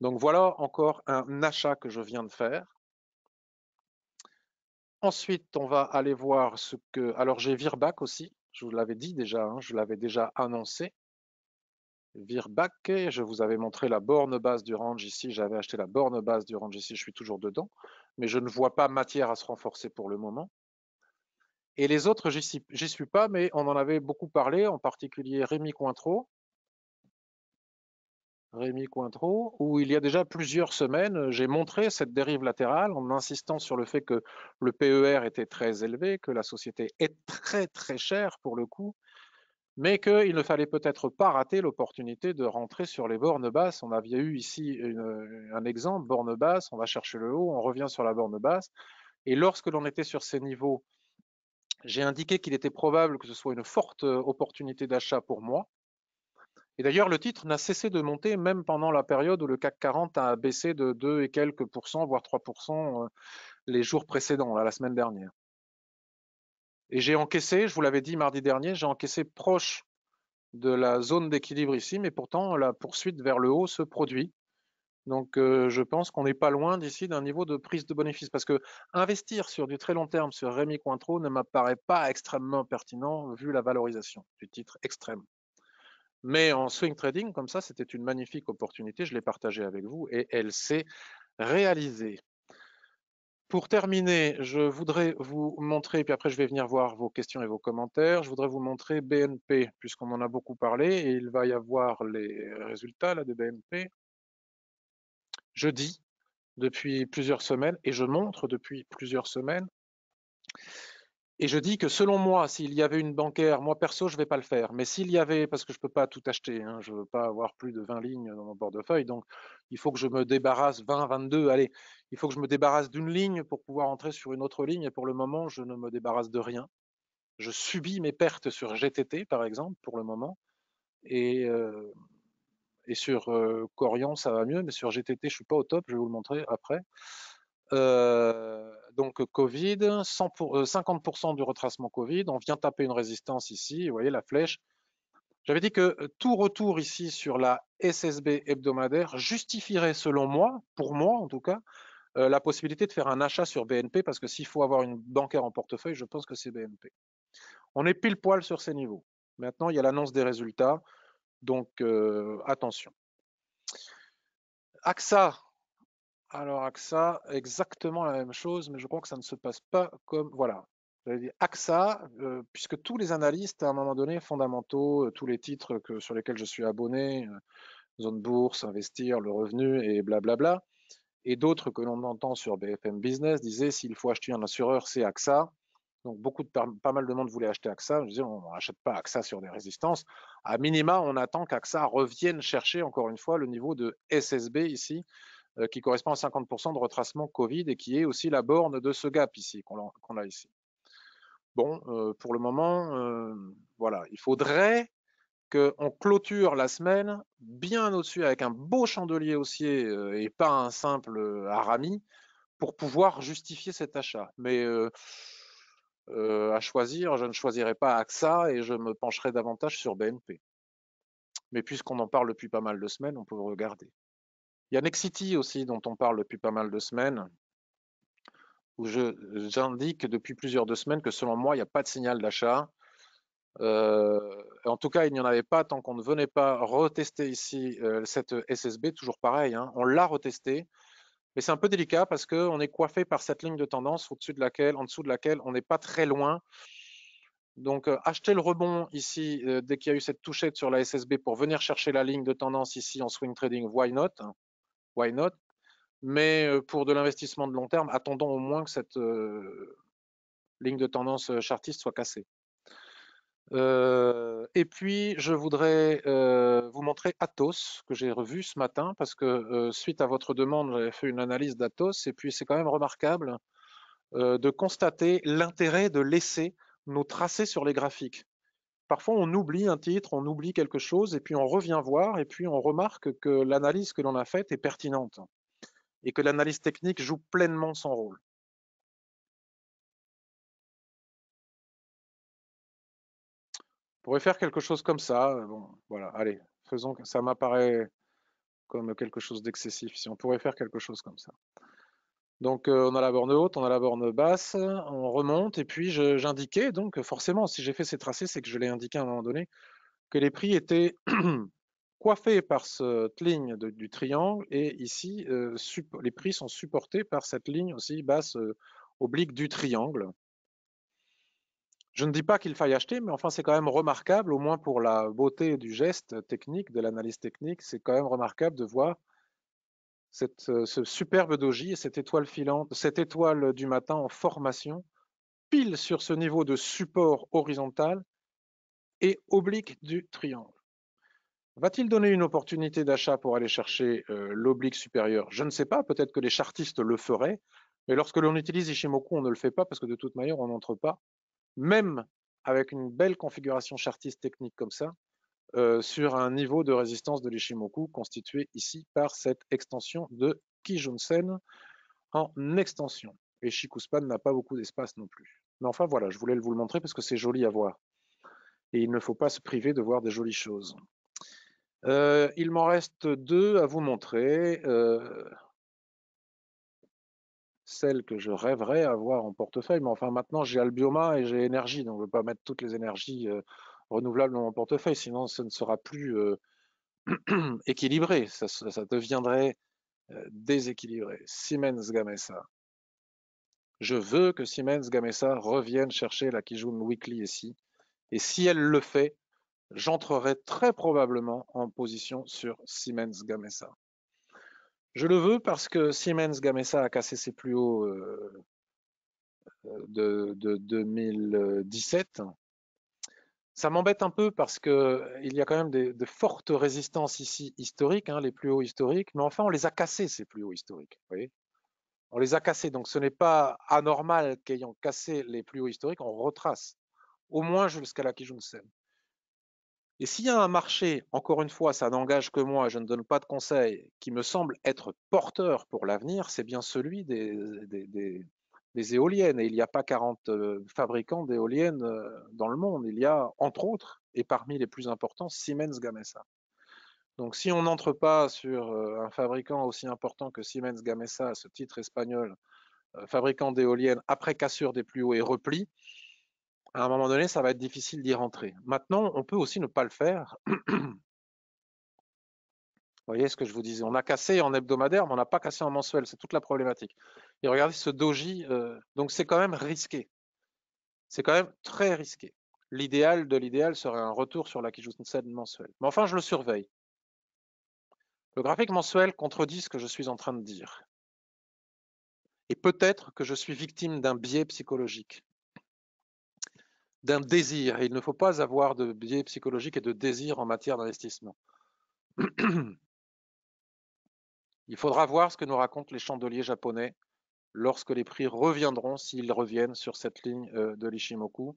Donc voilà encore un achat que je viens de faire. Ensuite, on va aller voir ce que. Alors j'ai Virbac aussi, je vous l'avais dit déjà, hein, je l'avais déjà annoncé. Virbacke, je vous avais montré la borne basse du range ici, j'avais acheté la borne basse du range ici, je suis toujours dedans, mais je ne vois pas matière à se renforcer pour le moment. Et les autres, j'y suis, pas, mais on en avait beaucoup parlé, en particulier Rémi Cointreau, Rémi Cointreau, où il y a déjà plusieurs semaines, j'ai montré cette dérive latérale en insistant sur le fait que le PER était très élevé, que la société est très très chère pour le coup, mais qu'il ne fallait peut-être pas rater l'opportunité de rentrer sur les bornes basses. On avait eu ici un exemple, borne basse, on va chercher le haut, on revient sur la borne basse. Et lorsque l'on était sur ces niveaux, j'ai indiqué qu'il était probable que ce soit une forte euh, opportunité d'achat pour moi. Et d'ailleurs, le titre n'a cessé de monter même pendant la période où le CAC 40 a baissé de 2 et quelques voire 3 euh, les jours précédents, la semaine dernière. Et j'ai encaissé, je vous l'avais dit mardi dernier, j'ai encaissé proche de la zone d'équilibre ici, mais pourtant la poursuite vers le haut se produit. Donc euh, je pense qu'on n'est pas loin d'ici d'un niveau de prise de bénéfice parce que investir sur du très long terme sur Rémi Cointreau ne m'apparaît pas extrêmement pertinent vu la valorisation du titre extrême. Mais en swing trading, comme ça, c'était une magnifique opportunité. Je l'ai partagée avec vous et elle s'est réalisée. Pour terminer, je voudrais vous montrer, puis après je vais venir voir vos questions et vos commentaires, je voudrais vous montrer BNP, puisqu'on en a beaucoup parlé, et il va y avoir les résultats là, de BNP jeudi, depuis plusieurs semaines, et je montre depuis plusieurs semaines et je dis que selon moi, s'il y avait une bancaire, moi perso, je ne vais pas le faire. Mais s'il y avait, parce que je ne peux pas tout acheter, hein, je ne veux pas avoir plus de 20 lignes dans mon portefeuille, donc il faut que je me débarrasse 20, 22, allez, il faut que je me débarrasse d'une ligne pour pouvoir entrer sur une autre ligne. Et pour le moment, je ne me débarrasse de rien. Je subis mes pertes sur GTT, par exemple, pour le moment. Et, euh, et sur euh, Corian, ça va mieux, mais sur GTT, je ne suis pas au top, je vais vous le montrer après. Euh, donc Covid, 50% euh, du retracement Covid, on vient taper une résistance ici, vous voyez la flèche. J'avais dit que euh, tout retour ici sur la SSB hebdomadaire justifierait selon moi, pour moi en tout cas, la possibilité de faire un achat sur BNP parce que s'il faut avoir une bancaire en portefeuille, je pense que c'est BNP. On est pile poil sur ces niveaux. Maintenant, il y a l'annonce des résultats, donc attention. AXA, alors AXA, exactement la même chose, mais je crois que ça ne se passe pas comme... Voilà, dit AXA, euh, puisque tous les analystes, à un moment donné, fondamentaux, euh, tous les titres que, sur lesquels je suis abonné, euh, Zone Bourse, Investir, Le Revenu et blablabla, et d'autres que l'on entend sur BFM Business, disaient s'il faut acheter un assureur, c'est AXA. Donc, beaucoup de, pas mal de monde voulait acheter AXA. Je disais, on n'achète pas AXA sur des résistances. À minima, on attend qu'AXA revienne chercher, encore une fois, le niveau de SSB ici, euh, qui correspond à 50% de retracement Covid et qui est aussi la borne de ce gap ici qu'on a, ici. Bon, euh, pour le moment, euh, voilà, il faudrait qu'on clôture la semaine bien au-dessus avec un beau chandelier haussier et pas un simple arami pour pouvoir justifier cet achat. Mais à choisir, je ne choisirai pas AXA et je me pencherai davantage sur BNP. Mais puisqu'on en parle depuis pas mal de semaines, on peut regarder. Il y a Nexity aussi, dont on parle depuis pas mal de semaines, où euh, j'indique depuis plusieurs de semaines que selon moi, il n'y a pas de signal d'achat. Euh, en tout cas, il n'y en avait pas tant qu'on ne venait pas retester ici euh, cette SSB, toujours pareil. Hein. On l'a retestée, mais c'est un peu délicat parce qu'on est coiffé par cette ligne de tendance au-dessus de laquelle, en dessous de laquelle on n'est pas très loin. Donc, acheter le rebond ici dès qu'il y a eu cette touchette sur la SSB pour venir chercher la ligne de tendance ici en swing trading, why not why not Mais pour de l'investissement de long terme, attendons au moins que cette ligne de tendance chartiste soit cassée. et puis, je voudrais vous montrer Atos, que j'ai revu ce matin, parce que suite à votre demande, j'avais fait une analyse d'Atos, et puis c'est quand même remarquable de constater l'intérêt de laisser nos tracés sur les graphiques. Parfois, on oublie un titre, on oublie quelque chose, et puis on revient voir, et puis on remarque que l'analyse que l'on a faite est pertinente, et que l'analyse technique joue pleinement son rôle. On pourrait faire quelque chose comme ça. Euh, bon, voilà, allez, faisons que ça m'apparaît comme quelque chose d'excessif. Si on pourrait faire quelque chose comme ça. Donc euh, on a la borne haute, on a la borne basse, on remonte et puis j'indiquais donc forcément si j'ai fait ces tracés c'est que je l'ai indiqué à un moment donné que les prix étaient coiffés par cette ligne du triangle et ici euh, les prix sont supportés par cette ligne aussi basse euh, oblique du triangle. Je ne dis pas qu'il faille acheter, mais enfin c'est quand même remarquable, au moins pour la beauté du geste technique, de l'analyse technique, c'est quand même remarquable de voir cette, ce superbe doji et cette étoile filante, cette étoile du matin en formation, pile sur ce niveau de support horizontal et oblique du triangle. Va-t-il donner une opportunité d'achat pour aller chercher euh, l'oblique supérieur Je ne sais pas, peut-être que les chartistes le feraient, mais lorsque l'on utilise Ishimoku, on ne le fait pas parce que de toute manière, on n'entre pas, même avec une belle configuration chartiste technique comme ça, euh, sur un niveau de résistance de l'Ishimoku constitué ici par cette extension de Kijunsen en extension. Et Shikuspan n'a pas beaucoup d'espace non plus. Mais enfin voilà, je voulais vous le montrer parce que c'est joli à voir. Et il ne faut pas se priver de voir des jolies choses. Euh, il m'en reste deux à vous montrer. Euh, celle que je rêverais avoir en portefeuille, mais enfin maintenant j'ai Albioma et j'ai énergie, donc je ne veux pas mettre toutes les énergies euh, renouvelables dans mon portefeuille, sinon ce ne sera plus euh, équilibré, ça, deviendrait euh, déséquilibré. Siemens Gamesa. Je veux que Siemens Gamesa revienne chercher la Kijun Weekly ici. Et si elle le fait, j'entrerai très probablement en position sur Siemens Gamesa. Je le veux parce que Siemens Gamesa a cassé ses plus hauts euh, de, 2017 ça m'embête un peu parce qu'il euh, y a quand même des, de fortes résistances ici historiques, hein, les plus hauts historiques, mais enfin on les a cassés ces plus hauts historiques. on les a cassés, donc ce n'est pas anormal qu'ayant cassé les plus hauts historiques, on retrace au moins jusqu'à la Kijunsen. Et s'il y a un marché, encore une fois, ça n'engage que moi, je ne donne pas de conseils, qui me semble être porteur pour l'avenir, c'est bien celui des, des éoliennes. Et il n'y a pas 40 euh, fabricants d'éoliennes euh, dans le monde. Il y a, entre autres, et parmi les plus importants, Siemens Gamesa. Donc si on n'entre pas sur euh, un fabricant aussi important que Siemens Gamesa, ce titre espagnol, fabricant d'éoliennes, après cassure des plus hauts et repli, à un moment donné, ça va être difficile d'y rentrer. Maintenant, on peut aussi ne pas le faire vous voyez ce que je vous disais On a cassé en hebdomadaire, mais on n'a pas cassé en mensuel. C'est toute la problématique. Et regardez ce doji. Euh, donc, c'est quand même risqué. C'est quand même très risqué. L'idéal de l'idéal serait un retour sur la scène mensuelle. Mais enfin, je le surveille. Le graphique mensuel contredit ce que je suis en train de dire. Et peut-être que je suis victime d'un biais psychologique, d'un désir. il ne faut pas avoir de biais psychologique et de désir en matière d'investissement. Il faudra voir ce que nous racontent les chandeliers japonais lorsque les prix reviendront, s'ils reviennent sur cette ligne euh, de l'Ishimoku.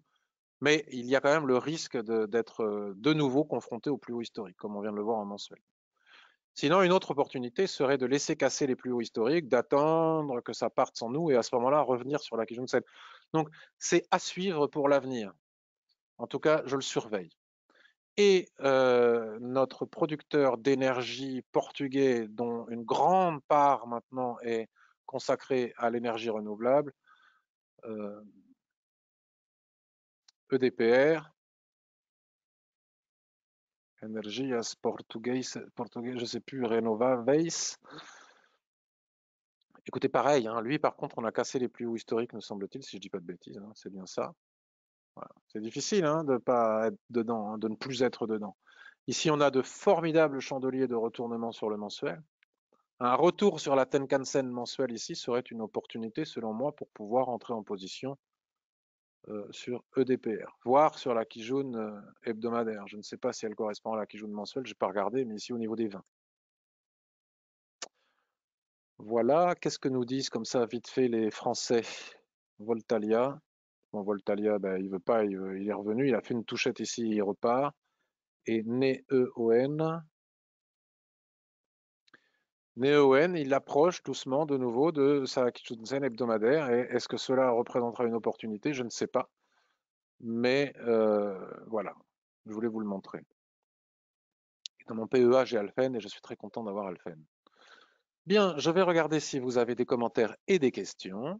Mais il y a quand même le risque d'être euh, de, nouveau confronté au plus haut historique, comme on vient de le voir en mensuel. Sinon, une autre opportunité serait de laisser casser les plus hauts historiques, d'attendre que ça parte sans nous et à ce moment-là revenir sur la Kijun celle. Donc, c'est à suivre pour l'avenir. En tout cas, je le surveille et notre producteur d'énergie portugais, dont une grande part maintenant est consacrée à l'énergie renouvelable, EDPR, e Energias portugais, je ne sais plus, Renova Veis. Écoutez, pareil, hein, lui par contre, on a cassé les plus hauts historiques, me semble-t-il, si je ne dis pas de bêtises, hein, c'est bien ça. C'est difficile hein, de pas être dedans, hein, de ne plus être dedans. Ici, on a de formidables chandeliers de retournement sur le mensuel. Un retour sur la Tenkan-sen mensuelle ici serait une opportunité, selon moi, pour pouvoir entrer en position euh, sur EDPR, voire sur la Kijun euh, hebdomadaire. Je ne sais pas si elle correspond à la Kijun mensuelle, je n'ai pas regardé, mais ici au niveau des vins. Voilà, qu'est-ce que nous disent comme ça vite fait les Français Voltalia, Bon, Voltalia, ben, il veut pas, il, est revenu, il a fait une touchette ici, il repart. Et Neon, Neon, il approche doucement de nouveau de sa quinzaine hebdomadaire. Et est-ce que cela représentera une opportunité Je ne sais pas. Mais euh, voilà, je voulais vous le montrer. Dans mon PEA, j'ai Alphen et je suis très content d'avoir Alphen. Bien, je vais regarder si vous avez des commentaires et des questions.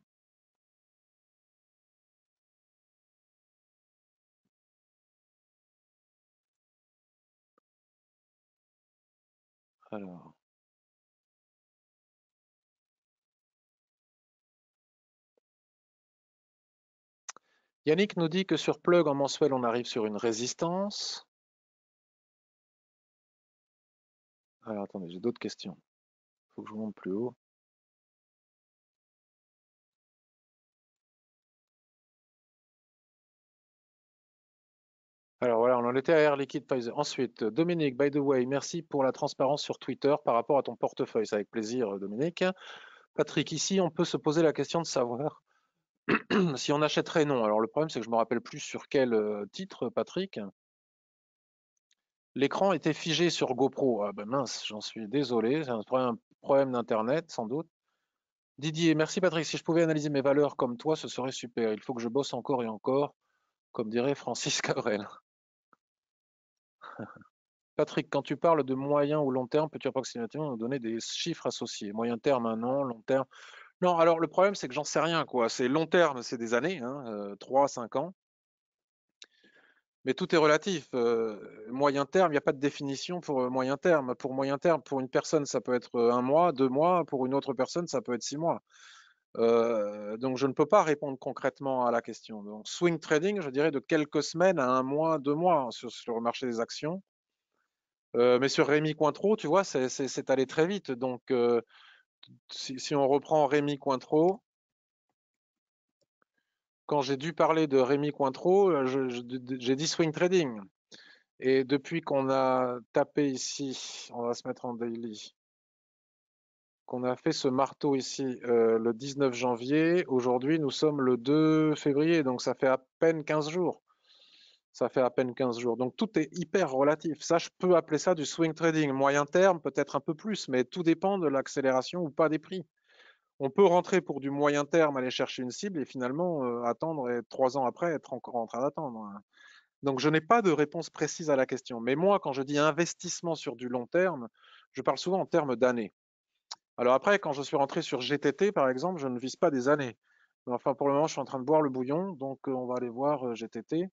Alors. Yannick nous dit que sur plug en mensuel, on arrive sur une résistance. Alors attendez, j'ai d'autres questions. Il faut que je vous monte plus haut. Alors voilà, on en était à Air Liquide Pfizer. Ensuite, Dominique, by the way, merci pour la transparence sur Twitter par rapport à ton portefeuille. C'est avec plaisir, euh, Dominique. Patrick, ici, on peut se poser la question de savoir si on achèterait non. Alors le problème, c'est que je ne me rappelle plus sur quel euh, titre, Patrick. L'écran était figé sur GoPro. Ah ben mince, j'en suis désolé. C'est un problème, problème d'Internet, sans doute. Didier, merci Patrick. Si je pouvais analyser mes valeurs comme toi, ce serait super. Il faut que je bosse encore et encore, comme dirait Francis Cabrel. Patrick, quand tu parles de moyen ou long terme, peux-tu approximativement nous donner des chiffres associés Moyen terme, un an, long terme Non, alors le problème, c'est que j'en sais rien. quoi. C'est long terme, c'est des années, hein, euh, trois à 3 5 ans. Mais tout est relatif. Euh, moyen terme, il n'y a pas de définition pour euh, moyen terme. Pour moyen terme, pour une personne, ça peut être un mois, deux mois. Pour une autre personne, ça peut être six mois. Euh, donc je ne peux pas répondre concrètement à la question. Donc swing trading, je dirais de quelques semaines à un mois, deux mois hein, sur, le marché des actions. Euh, mais sur Rémi Cointreau, tu vois, c'est allé très vite. Donc euh, si, si, on reprend Rémi Cointreau, quand j'ai dû parler de Rémi Cointreau, j'ai dit swing trading. Et depuis qu'on a tapé ici, on va se mettre en daily qu'on a fait ce marteau ici euh, le 19 janvier. Aujourd'hui, nous sommes le 2 février, donc ça fait à peine 15 jours. Ça fait à peine 15 jours. Donc tout est hyper relatif. Ça, je peux appeler ça du swing trading. Moyen terme, peut-être un peu plus, mais tout dépend de l'accélération ou pas des prix. On peut rentrer pour du moyen terme, aller chercher une cible et finalement euh, attendre et trois ans après être encore en train d'attendre. Hein. Donc je n'ai pas de réponse précise à la question. Mais moi, quand je dis investissement sur du long terme, je parle souvent en termes d'années. Alors après, quand je suis rentré sur GTT, par exemple, je ne vise pas des années. enfin, pour le moment, je suis en train de boire le bouillon, donc euh, on va aller voir euh, GTT.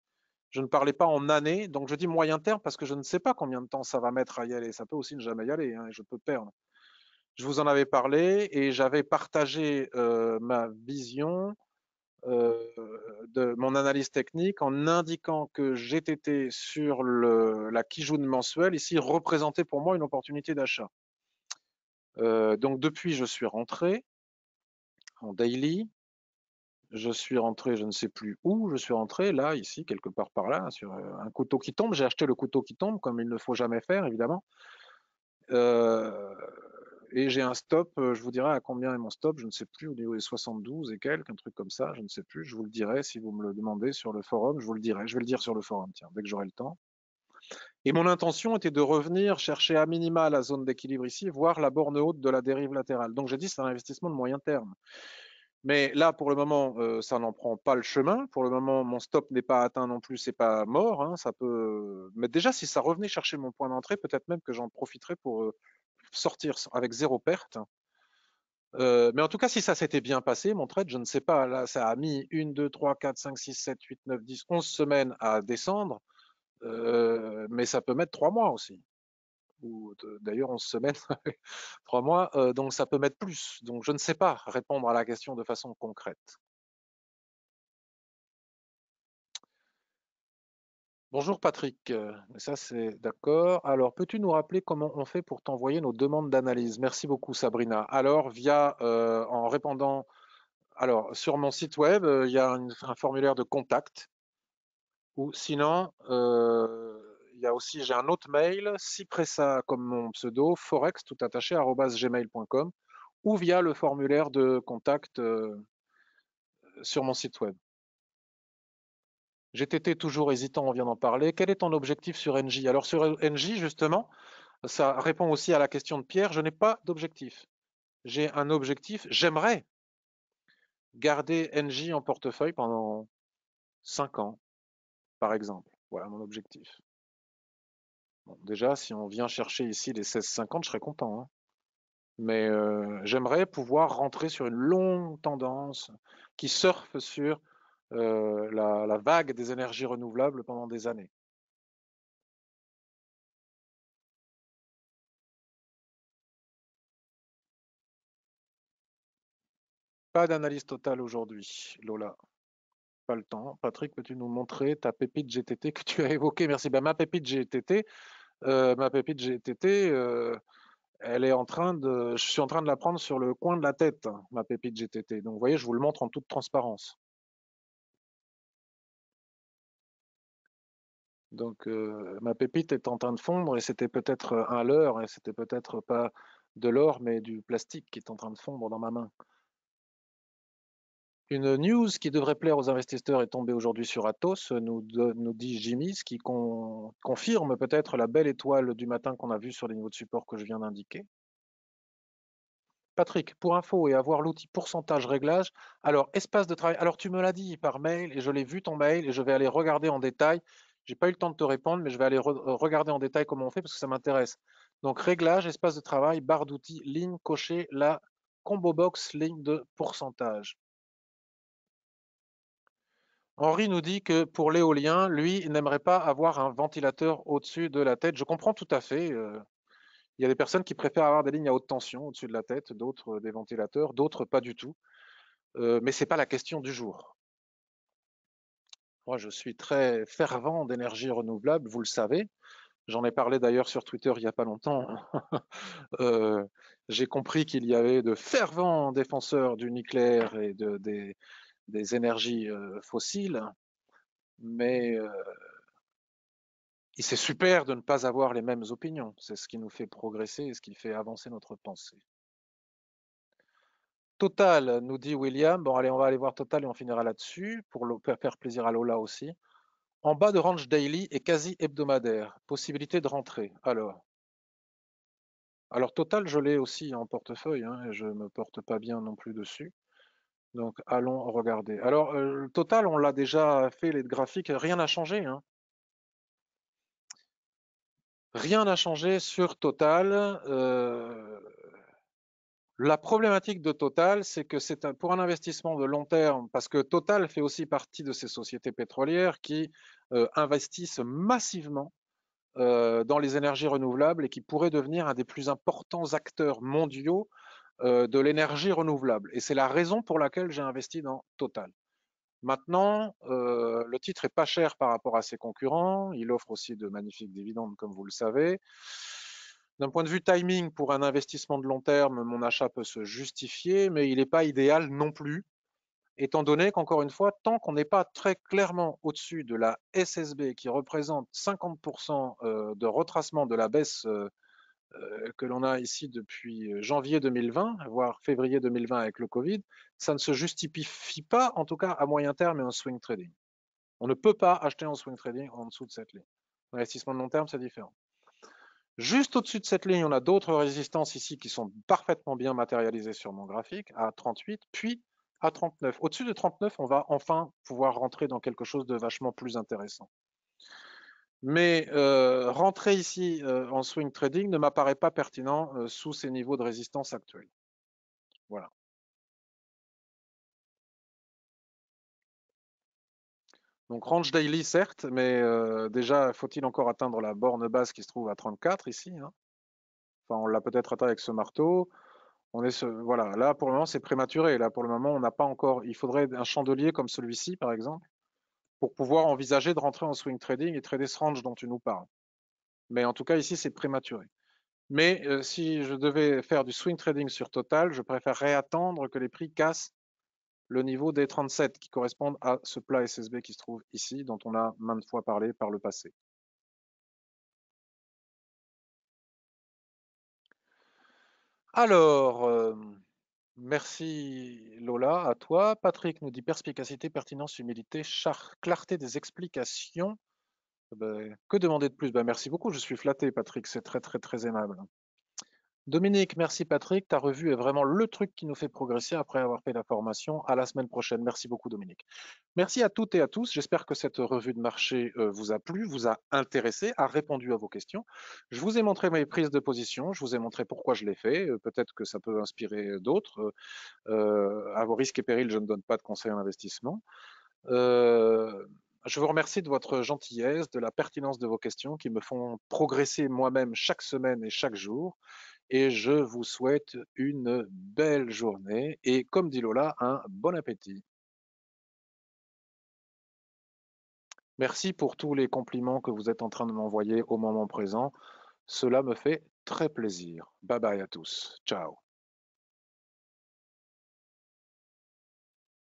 Je ne parlais pas en années, donc je dis moyen terme parce que je ne sais pas combien de temps ça va mettre à y aller. Ça peut aussi ne jamais y aller, hein, et je peux perdre. Je vous en avais parlé et j'avais partagé euh, ma vision de mon analyse technique en indiquant que GTT sur la Kijun mensuelle ici représentait pour moi une opportunité d'achat. Euh, donc depuis, je suis rentré en daily. Je suis rentré, je ne sais plus où, je suis rentré là, ici, quelque part par là, sur euh, un couteau qui tombe. J'ai acheté le couteau qui tombe, comme il ne faut jamais faire, évidemment. Euh, et j'ai un stop, je vous dirai à combien est mon stop, je ne sais plus, au niveau des 72 et quelques, un truc comme ça, je ne sais plus. Je vous le dirai si vous me le demandez sur le forum, je vous le dirai. Je vais le dire sur le forum, tiens, dès que j'aurai le temps. Et mon intention était de revenir chercher à minima la zone d'équilibre ici, voire la borne haute de la dérive latérale. Donc j'ai dit c'est un investissement de moyen terme. Mais là, pour le moment, euh, ça n'en prend pas le chemin. Pour le moment, mon stop n'est pas atteint non plus, c'est pas mort. Hein. Mais déjà, si ça revenait chercher mon point d'entrée, peut-être même que j'en profiterais pour euh, sortir avec zéro perte. Euh, mais en tout cas, si ça s'était bien passé, mon trade, je ne sais pas, là, ça a mis 1, 2, 3, 4, 5, 6, 7, 8, 9, 10, 11 semaines à descendre. Euh, mais ça peut mettre trois mois aussi. Ou d'ailleurs, on se met trois mois, euh, donc ça peut mettre plus. Donc je ne sais pas répondre à la question de façon concrète. Bonjour Patrick, euh, ça c'est d'accord. Alors peux-tu nous rappeler comment on fait pour t'envoyer nos demandes d'analyse Merci beaucoup Sabrina. Alors via en répondant, alors sur mon site web, il y a un formulaire de contact ou sinon, euh, il y a aussi, j'ai un autre mail, Cypressa comme mon pseudo, forex tout attaché, gmail.com, ou via le formulaire de contact euh, sur mon site web. J'étais toujours hésitant, on vient d'en parler. Quel est ton objectif sur NJ Alors sur NJ, justement, ça répond aussi à la question de Pierre, je n'ai pas d'objectif. J'ai un objectif, j'aimerais garder NJ en portefeuille pendant 5 ans, par exemple. Voilà mon objectif. déjà, si on vient chercher ici les 16,50, je serais content. Hein. Mais euh, j'aimerais pouvoir rentrer sur une longue tendance qui surfe sur euh, la vague des énergies renouvelables pendant des années. Pas d'analyse totale aujourd'hui, Lola le temps. Patrick, peux-tu nous montrer ta pépite GTT que tu as évoquée Merci. Ben, ma pépite GTT, euh, ma pépite GTT, euh, elle est en train de, je suis en train de la prendre sur le coin de la tête, hein, ma pépite GTT. Donc, vous voyez, je vous le montre en toute transparence. Donc, euh, ma pépite est en train de fondre et c'était peut-être un leurre et c'était peut-être pas de l'or, mais du plastique qui est en train de fondre dans ma main. Une news qui devrait plaire aux investisseurs est tombée aujourd'hui sur Atos, nous, nous dit Jimmy, ce qui confirme peut-être la belle étoile du matin qu'on a vue sur les niveaux de support que je viens d'indiquer. Patrick, pour info et avoir l'outil pourcentage réglage, alors espace de travail, alors tu me l'as dit par mail et je l'ai vu ton mail et je vais aller regarder en détail. J'ai pas eu le temps de te répondre, mais je vais aller euh, regarder en détail comment on fait parce que ça m'intéresse. Donc réglage, espace de travail, barre d'outils, ligne cocher, la combo box, ligne de pourcentage. Henri nous dit que pour l'éolien, lui, il n'aimerait pas avoir un ventilateur au-dessus de la tête. Je comprends tout à fait. Euh, il y a des personnes qui préfèrent avoir des lignes à haute tension au-dessus de la tête, d'autres euh, des ventilateurs, d'autres pas du tout. Euh, mais ce n'est pas la question du jour. Moi, je suis très fervent d'énergie renouvelable, vous le savez. J'en ai parlé d'ailleurs sur Twitter il n'y a pas longtemps. J'ai compris qu'il y avait de fervents défenseurs du nucléaire et de, des, des énergies fossiles, mais c'est super de ne pas avoir les mêmes opinions. C'est ce qui nous fait progresser et ce qui fait avancer notre pensée. Total, nous dit William. Bon, allez, on va aller voir Total et on finira là-dessus pour faire plaisir à Lola aussi. En bas de range daily et quasi hebdomadaire. Possibilité de rentrer. Alors, alors Total, je l'ai aussi en portefeuille. Hein, et je ne me porte pas bien non plus dessus. Donc allons regarder. Alors euh, total, on l'a déjà fait, les graphiques, rien n'a changé. Hein. Rien n'a changé sur Total. Euh, la problématique de Total, c'est que c'est pour un investissement de long terme, parce que Total fait aussi partie de ces sociétés pétrolières qui euh, investissent massivement dans les énergies renouvelables et qui pourraient devenir un des plus importants acteurs mondiaux euh, de l'énergie renouvelable. Et c'est la raison pour laquelle j'ai investi dans Total. Maintenant, euh, le titre est pas cher par rapport à ses concurrents. Il offre aussi de magnifiques dividendes, comme vous le savez. D'un point de vue timing, pour un investissement de long terme, mon achat peut se justifier, mais il n'est pas idéal non plus, étant donné qu'encore une fois, tant qu'on n'est pas très clairement au-dessus de la SSB, qui représente 50% euh, de retracement de la baisse euh, que l'on a ici depuis euh, janvier 2020, voire février 2020 avec le Covid, ça ne se justifie pas, en tout cas à moyen terme et en swing trading. On ne peut pas acheter en swing trading en dessous de cette ligne. L'investissement de long terme, c'est différent. Juste au-dessus de cette ligne, on a d'autres résistances ici qui sont parfaitement bien matérialisées sur mon graphique, à 38, puis à 39. Au-dessus de 39, on va enfin pouvoir rentrer dans quelque chose de vachement plus intéressant. Mais euh, rentrer ici euh, en swing trading ne m'apparaît pas pertinent euh, sous ces niveaux de résistance actuels. Voilà. Donc range daily certes, mais déjà faut-il encore atteindre la borne basse qui se trouve à 34 ici. Hein enfin, on l'a peut-être atteint avec ce marteau. On est voilà, là pour le moment c'est prématuré. Là pour le moment on n'a pas encore. Il faudrait un chandelier comme celui-ci par exemple pour pouvoir envisager de rentrer en swing trading et trader ce range dont tu nous parles. Mais en tout cas, ici, c'est prématuré. Mais euh, si je devais faire du swing trading sur Total, je préférerais attendre que les prix cassent le niveau des 37 qui correspondent à ce plat SSB qui se trouve ici, dont on a maintes fois parlé par le passé. Alors, euh, Merci Lola, à toi. Patrick nous dit perspicacité, pertinence, humilité, char clarté des explications. Eh ben, que demander de plus ben, Merci beaucoup, je suis flatté Patrick, c'est très très très aimable. Dominique, merci Patrick. Ta revue est vraiment le truc qui nous fait progresser après avoir fait la formation. À la semaine prochaine. Merci beaucoup Dominique. Merci à toutes et à tous. J'espère que cette revue de marché euh, vous a plu, vous a intéressé, a répondu à vos questions. Je vous ai montré mes prises de position, je vous ai montré pourquoi je l'ai fait. Euh, peut-être que ça peut inspirer d'autres. Euh, à vos risques et périls, je ne donne pas de conseils en investissement. je vous remercie de votre gentillesse, de la pertinence de vos questions qui me font progresser moi-même chaque semaine et chaque jour et je vous souhaite une belle journée et comme dit Lola, un bon appétit. Merci pour tous les compliments que vous êtes en train de m'envoyer au moment présent. Cela me fait très plaisir. Bye bye à tous. Ciao.